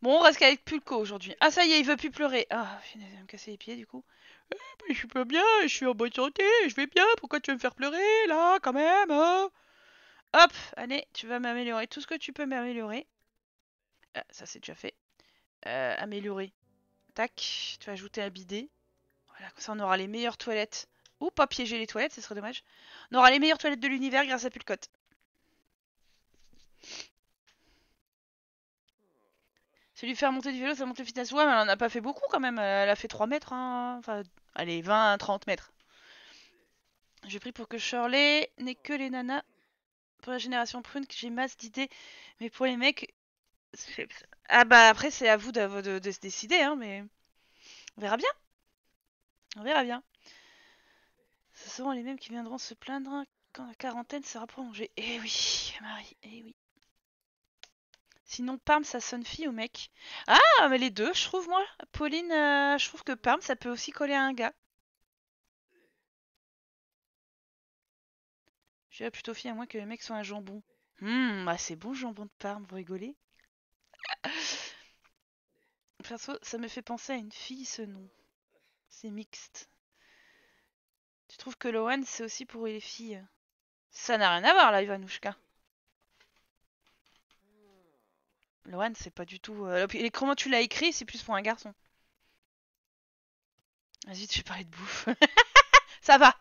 Bon, on reste qu'avec Pulco aujourd'hui. Ah, ça y est, il veut plus pleurer. Ah, je vais me casser les pieds du coup. Eh, mais je suis bien, je suis en bonne santé, je vais bien. Pourquoi tu veux me faire pleurer là, quand même hein Hop, allez, tu vas m'améliorer tout ce que tu peux m'améliorer. Ah, ça c'est déjà fait. Euh, améliorer. Tac, tu vas ajouter un bidet. Voilà, comme ça on aura les meilleures toilettes. Ou pas piéger les toilettes, ce serait dommage. On aura les meilleures toilettes de l'univers grâce à Pulco. C'est lui faire monter du vélo, ça monte le fitness. Ouais, mais elle en a pas fait beaucoup quand même. Elle a fait 3 mètres. Hein. Enfin, allez, 20, 30 mètres. J'ai pris pour que Shirley n'ait que les nanas. Pour la génération prune, j'ai masse d'idées. Mais pour les mecs. Ah bah après, c'est à vous de, se décider, hein, mais. On verra bien. On verra bien. Ce seront les mêmes qui viendront se plaindre quand la quarantaine sera prolongée. Eh oui, Marie, eh oui. Sinon, Parme, ça sonne fille ou mec. Ah, mais les deux, je trouve, moi. Pauline, euh, je trouve que Parme, ça peut aussi coller à un gars. Je dirais plutôt fille, à moins que les mecs soient un jambon. Hum, c'est bon, jambon de Parme, vous rigolez (laughs) Perso, ça me fait penser à une fille, ce nom. C'est mixte. Tu trouves que Lohan, c'est aussi pour les filles Ça n'a rien à voir, là, Ivanouchka. Loan, c'est pas du tout. Euh, et comment tu l'as écrit, c'est plus pour un garçon. Vas-y, je vais parler de bouffe. (laughs) ça va.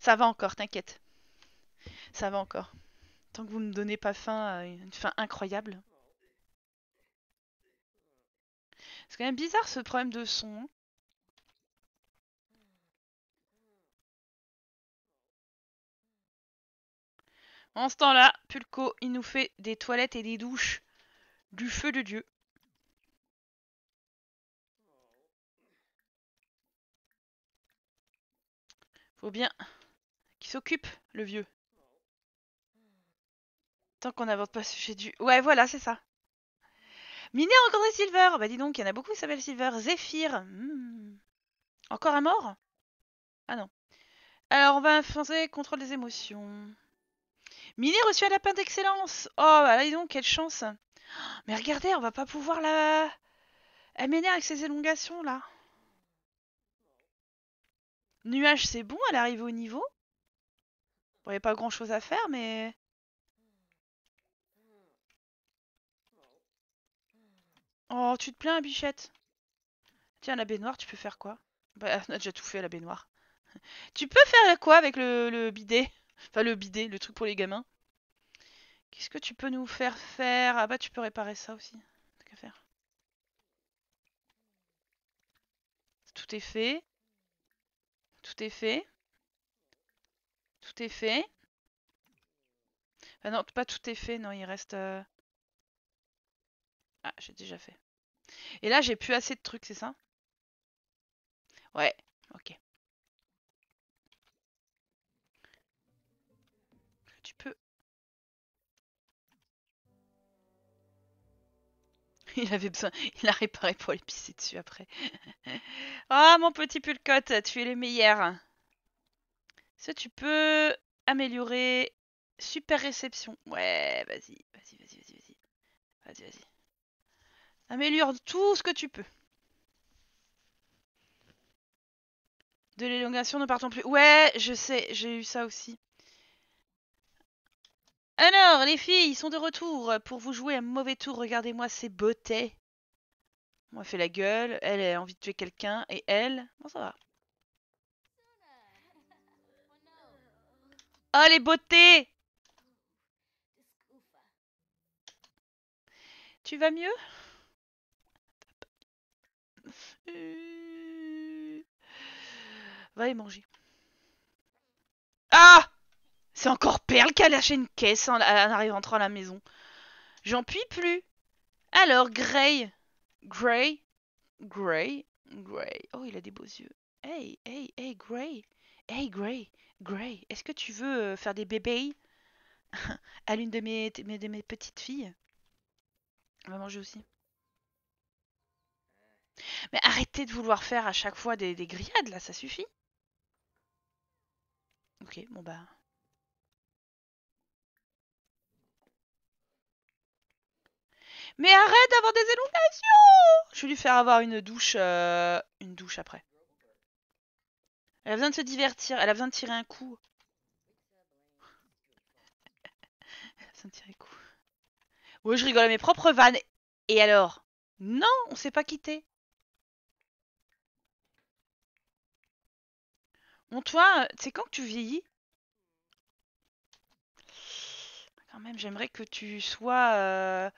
Ça va encore, t'inquiète. Ça va encore. Tant que vous me donnez pas faim, euh, une faim incroyable. C'est quand même bizarre ce problème de son. Hein. En ce temps-là, Pulco, il nous fait des toilettes et des douches. Du feu de Dieu. Faut bien qu'il s'occupe, le vieux. Tant qu'on n'avance pas ce sujet du... Ouais, voilà, c'est ça. Miné a rencontré Silver Bah dis donc, il y en a beaucoup qui s'appellent Silver. Zephyr hmm. Encore un mort Ah non. Alors, on va influencer contrôle les émotions. Minet reçu un lapin d'excellence Oh, bah là, dis donc, quelle chance mais regardez, on va pas pouvoir la... Elle m'énerve avec ses élongations, là. Nuage, c'est bon, elle arrive au niveau. Bon, il n'y a pas grand-chose à faire, mais... Oh, tu te plains, bichette Tiens, la baignoire, tu peux faire quoi Bah, elle a déjà tout fait à la baignoire. tu peux faire quoi avec le, le bidet Enfin, le bidet, le truc pour les gamins Qu'est-ce que tu peux nous faire faire Ah bah tu peux réparer ça aussi. Qu'à faire. Tout est fait. Tout est fait. Tout est fait. Ah non, pas tout est fait, non, il reste... Euh, ah, j'ai déjà fait. Et là, j'ai plus assez de trucs, c'est ça Ouais. (laughs) Il avait besoin. Il l'a réparé pour aller pisser dessus après. (laughs) Ah, mon petit pulcote, tu es le meilleur. Ça, tu peux améliorer. Super réception. Ouais, vas-y, vas-y, vas-y, vas-y, vas-y. Vas-y, vas-y. Améliore tout ce que tu peux. De l'élongation, ne partons plus. Ouais, je sais, j'ai eu ça aussi. Alors, les filles, ils sont de retour pour vous jouer un mauvais tour. Regardez-moi ces beautés. On fait la gueule, elle a envie de tuer quelqu'un, et elle... Bon, ça va. Oh, les beautés Tu vas mieux euh, Va y manger. Ah c'est encore Perle qui a lâché une caisse en, arrivant à la maison. J'en puis plus. Alors, Grey. Grey. Grey. Grey. Oh, il a des beaux yeux. Hey, hey, hey, Grey. Hey, Grey. Grey. Est-ce que tu veux euh, faire des bébés (laughs) à l'une de mes, petites filles On va manger aussi. Mais arrêtez de vouloir faire à chaque fois des, des grillades, là, ça suffit. Ok, bon bah... Mais arrête d'avoir des élongations Je vais lui faire avoir une douche, euh, une douche après. Elle a besoin de se divertir, elle a besoin de tirer un coup. (laughs) elle a besoin de tirer un coup. Ouais, je rigole à mes propres vannes. Et alors Non, on s'est pas quitté. Bon, toi, c'est quand que tu vieillis Quand même, j'aimerais que tu sois... Euh,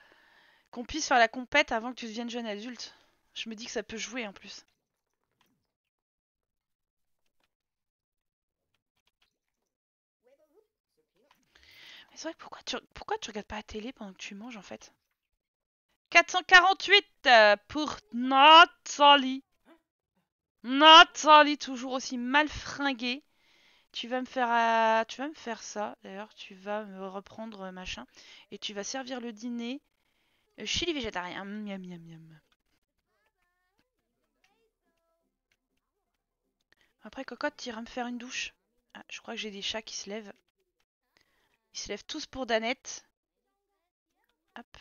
qu'on puisse faire la compète avant que tu deviennes jeune adulte. Je me dis que ça peut jouer en plus. Mais c'est vrai que pourquoi tu, pourquoi tu regardes pas la télé pendant que tu manges en fait 448 euh, pour Nathalie. Nathalie, toujours aussi mal fringuée. Tu vas me faire, euh, tu vas me faire ça. D'ailleurs, tu vas me reprendre euh, machin. Et tu vas servir le dîner euh, chili végétarien. Miam, miam, miam. Après, Cocotte ira me faire une douche. Ah, je crois que j'ai des chats qui se lèvent. Ils se lèvent tous pour Danette. Hop.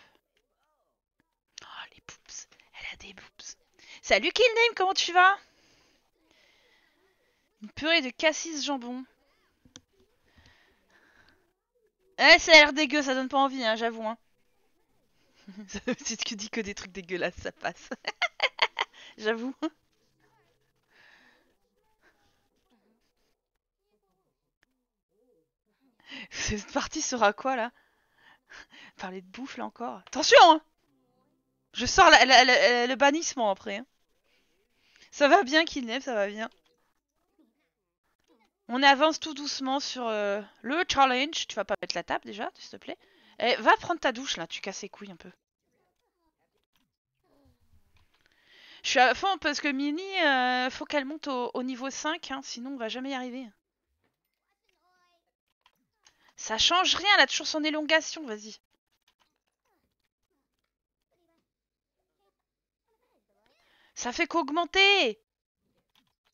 Oh, les poups Elle a des boobs. Salut Killname, comment tu vas Une purée de cassis jambon. Eh, ça a l'air dégueu, ça donne pas envie, hein, j'avoue. Hein si tu dis que des trucs dégueulasses, ça passe. (laughs) J'avoue. Cette partie sera quoi là Parler de bouffe là encore Attention hein Je sors le bannissement après. Hein. Ça va bien Kidnap, ça va bien. On avance tout doucement sur euh, le challenge. Tu vas pas mettre la table déjà, s'il te plaît eh, va prendre ta douche là, tu casses les couilles un peu. Je suis à fond parce que Mini, euh, faut qu'elle monte au, niveau 5, hein, sinon on va jamais y arriver. Ça change rien, elle a toujours son élongation, vas-y. Ça fait qu'augmenter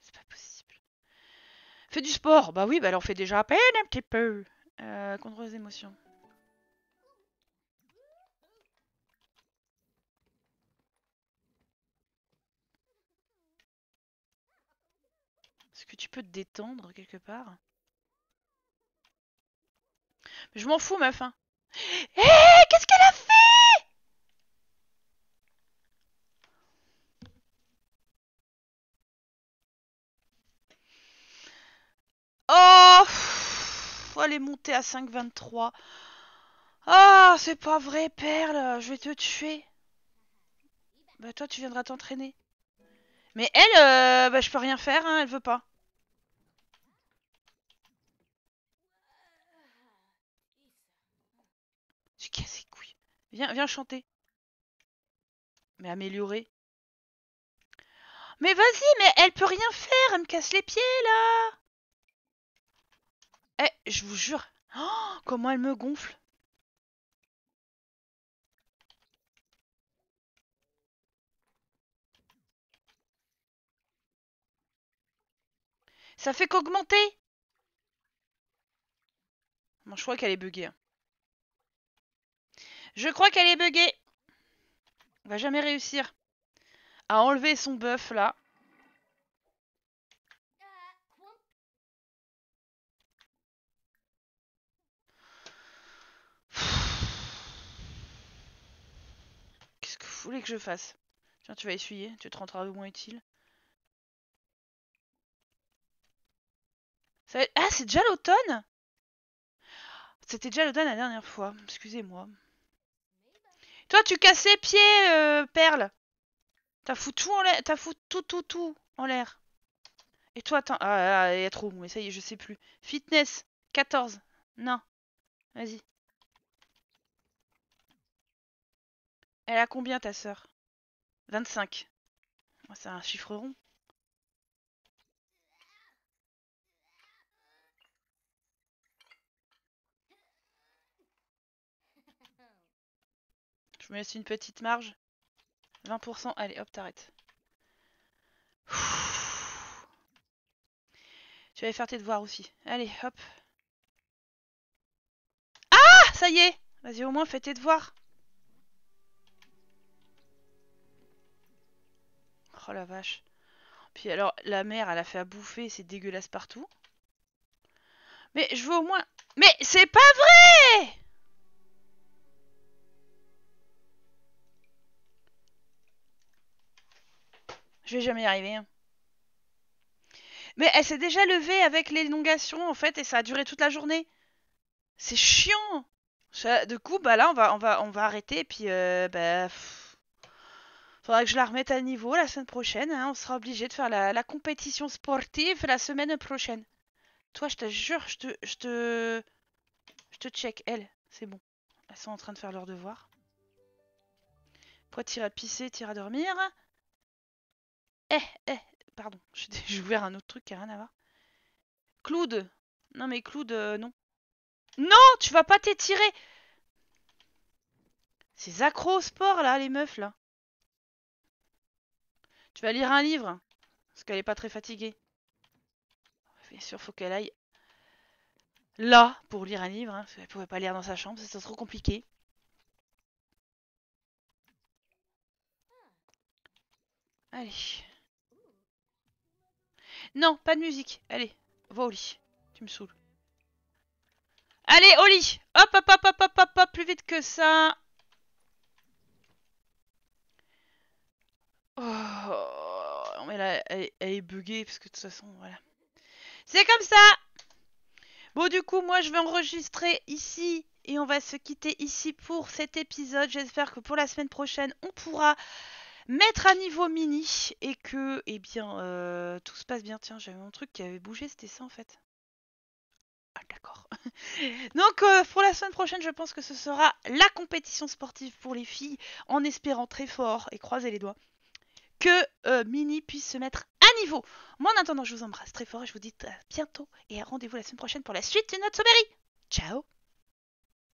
C'est pas possible. Fais du sport Bah oui, bah elle en fait déjà à peine un petit peu. Euh, contre les émotions. tu peux te détendre quelque part je m'en fous, meuf. Hé, qu'est-ce qu'elle a fait Oh faut aller monter à 5,23. oh, ah, c'est pas vrai, Perle. Je vais te tuer. Bah toi, tu viendras t'entraîner. Mais elle, euh, bah, je peux rien faire, hein, elle veut pas. Viens, viens chanter. Mais améliorer. Mais vas-y, mais elle peut rien faire, elle me casse les pieds là. Eh, je vous jure. Oh, comment elle me gonfle. Ça fait qu'augmenter. Bon, je crois qu'elle est buggée. Hein. Je crois qu'elle est buggée. On va jamais réussir à enlever son bœuf là. Qu'est-ce que vous voulez que je fasse Tiens, tu vas essuyer, tu te rendras au moins utile. Ah, c'est déjà l'automne C'était déjà l'automne la dernière fois, excusez-moi. Toi, tu casses les pieds, euh, Perle. T'as foutu tout en l'air. T'as foutu tout, tout, tout en l'air. Et toi, attends. Ah, ah il y a trop. Mais ça y est, je sais plus. Fitness, 14. Non. Vas-y. Elle a combien, ta sœur 25. C'est un chiffre rond. Je me laisse une petite marge. 20%, allez, hop, t'arrêtes. Tu vas faire tes devoirs aussi. Allez, hop. Ah Ça y est Vas-y, au moins, fais tes devoirs. Oh la vache. Puis alors, la mère, elle a fait à bouffer, c'est dégueulasse partout. Mais je veux au moins... Mais c'est pas vrai Je vais jamais y arriver. Hein. Mais elle s'est déjà levée avec l'élongation en fait et ça a duré toute la journée. C'est chiant. Ça, de coup, bah là on va on va on va arrêter et puis euh, bah faudra que je la remette à niveau la semaine prochaine. Hein. On sera obligé de faire la, compétition sportive la semaine prochaine. Toi, je te jure, je te je te check. Elle, c'est bon. Elles sont en train de faire leur devoir. Pourquoi tirer à pisser, tirer à dormir eh, eh, pardon, (laughs) j'ai ouvert un autre truc qui n'a rien à voir. Claude Non mais Claude, euh, non. Non, tu vas pas t'étirer Ces accros au sport là, les meufs là. Tu vas lire un livre, parce qu'elle est pas très fatiguée. Bien sûr, faut qu'elle aille là pour lire un livre, Elle hein, parce pouvait pas lire dans sa chambre, c'est trop compliqué. Allez. Non, pas de musique. Allez, va au lit. Tu me saoules. Allez, au lit Hop, hop, hop, hop, hop, hop, hop, plus vite que ça Oh, mais là, elle, elle, est buggée, parce que de toute façon, voilà. C'est comme ça Bon, du coup, moi, je vais enregistrer ici, et on va se quitter ici pour cet épisode. J'espère que pour la semaine prochaine, on pourra mettre à niveau mini et que, eh bien, euh, tout se passe bien. Tiens, j'avais mon truc qui avait bougé, c'était ça en fait. Ah, d'accord. (laughs) Donc, euh, pour la semaine prochaine, je pense que ce sera la compétition sportive pour les filles, en espérant très fort, et croiser les doigts, que euh, Mini puisse se mettre à niveau. Moi, en attendant, je vous embrasse très fort et je vous dis à bientôt et à rendez-vous la semaine prochaine pour la suite de notre sommerie. Ciao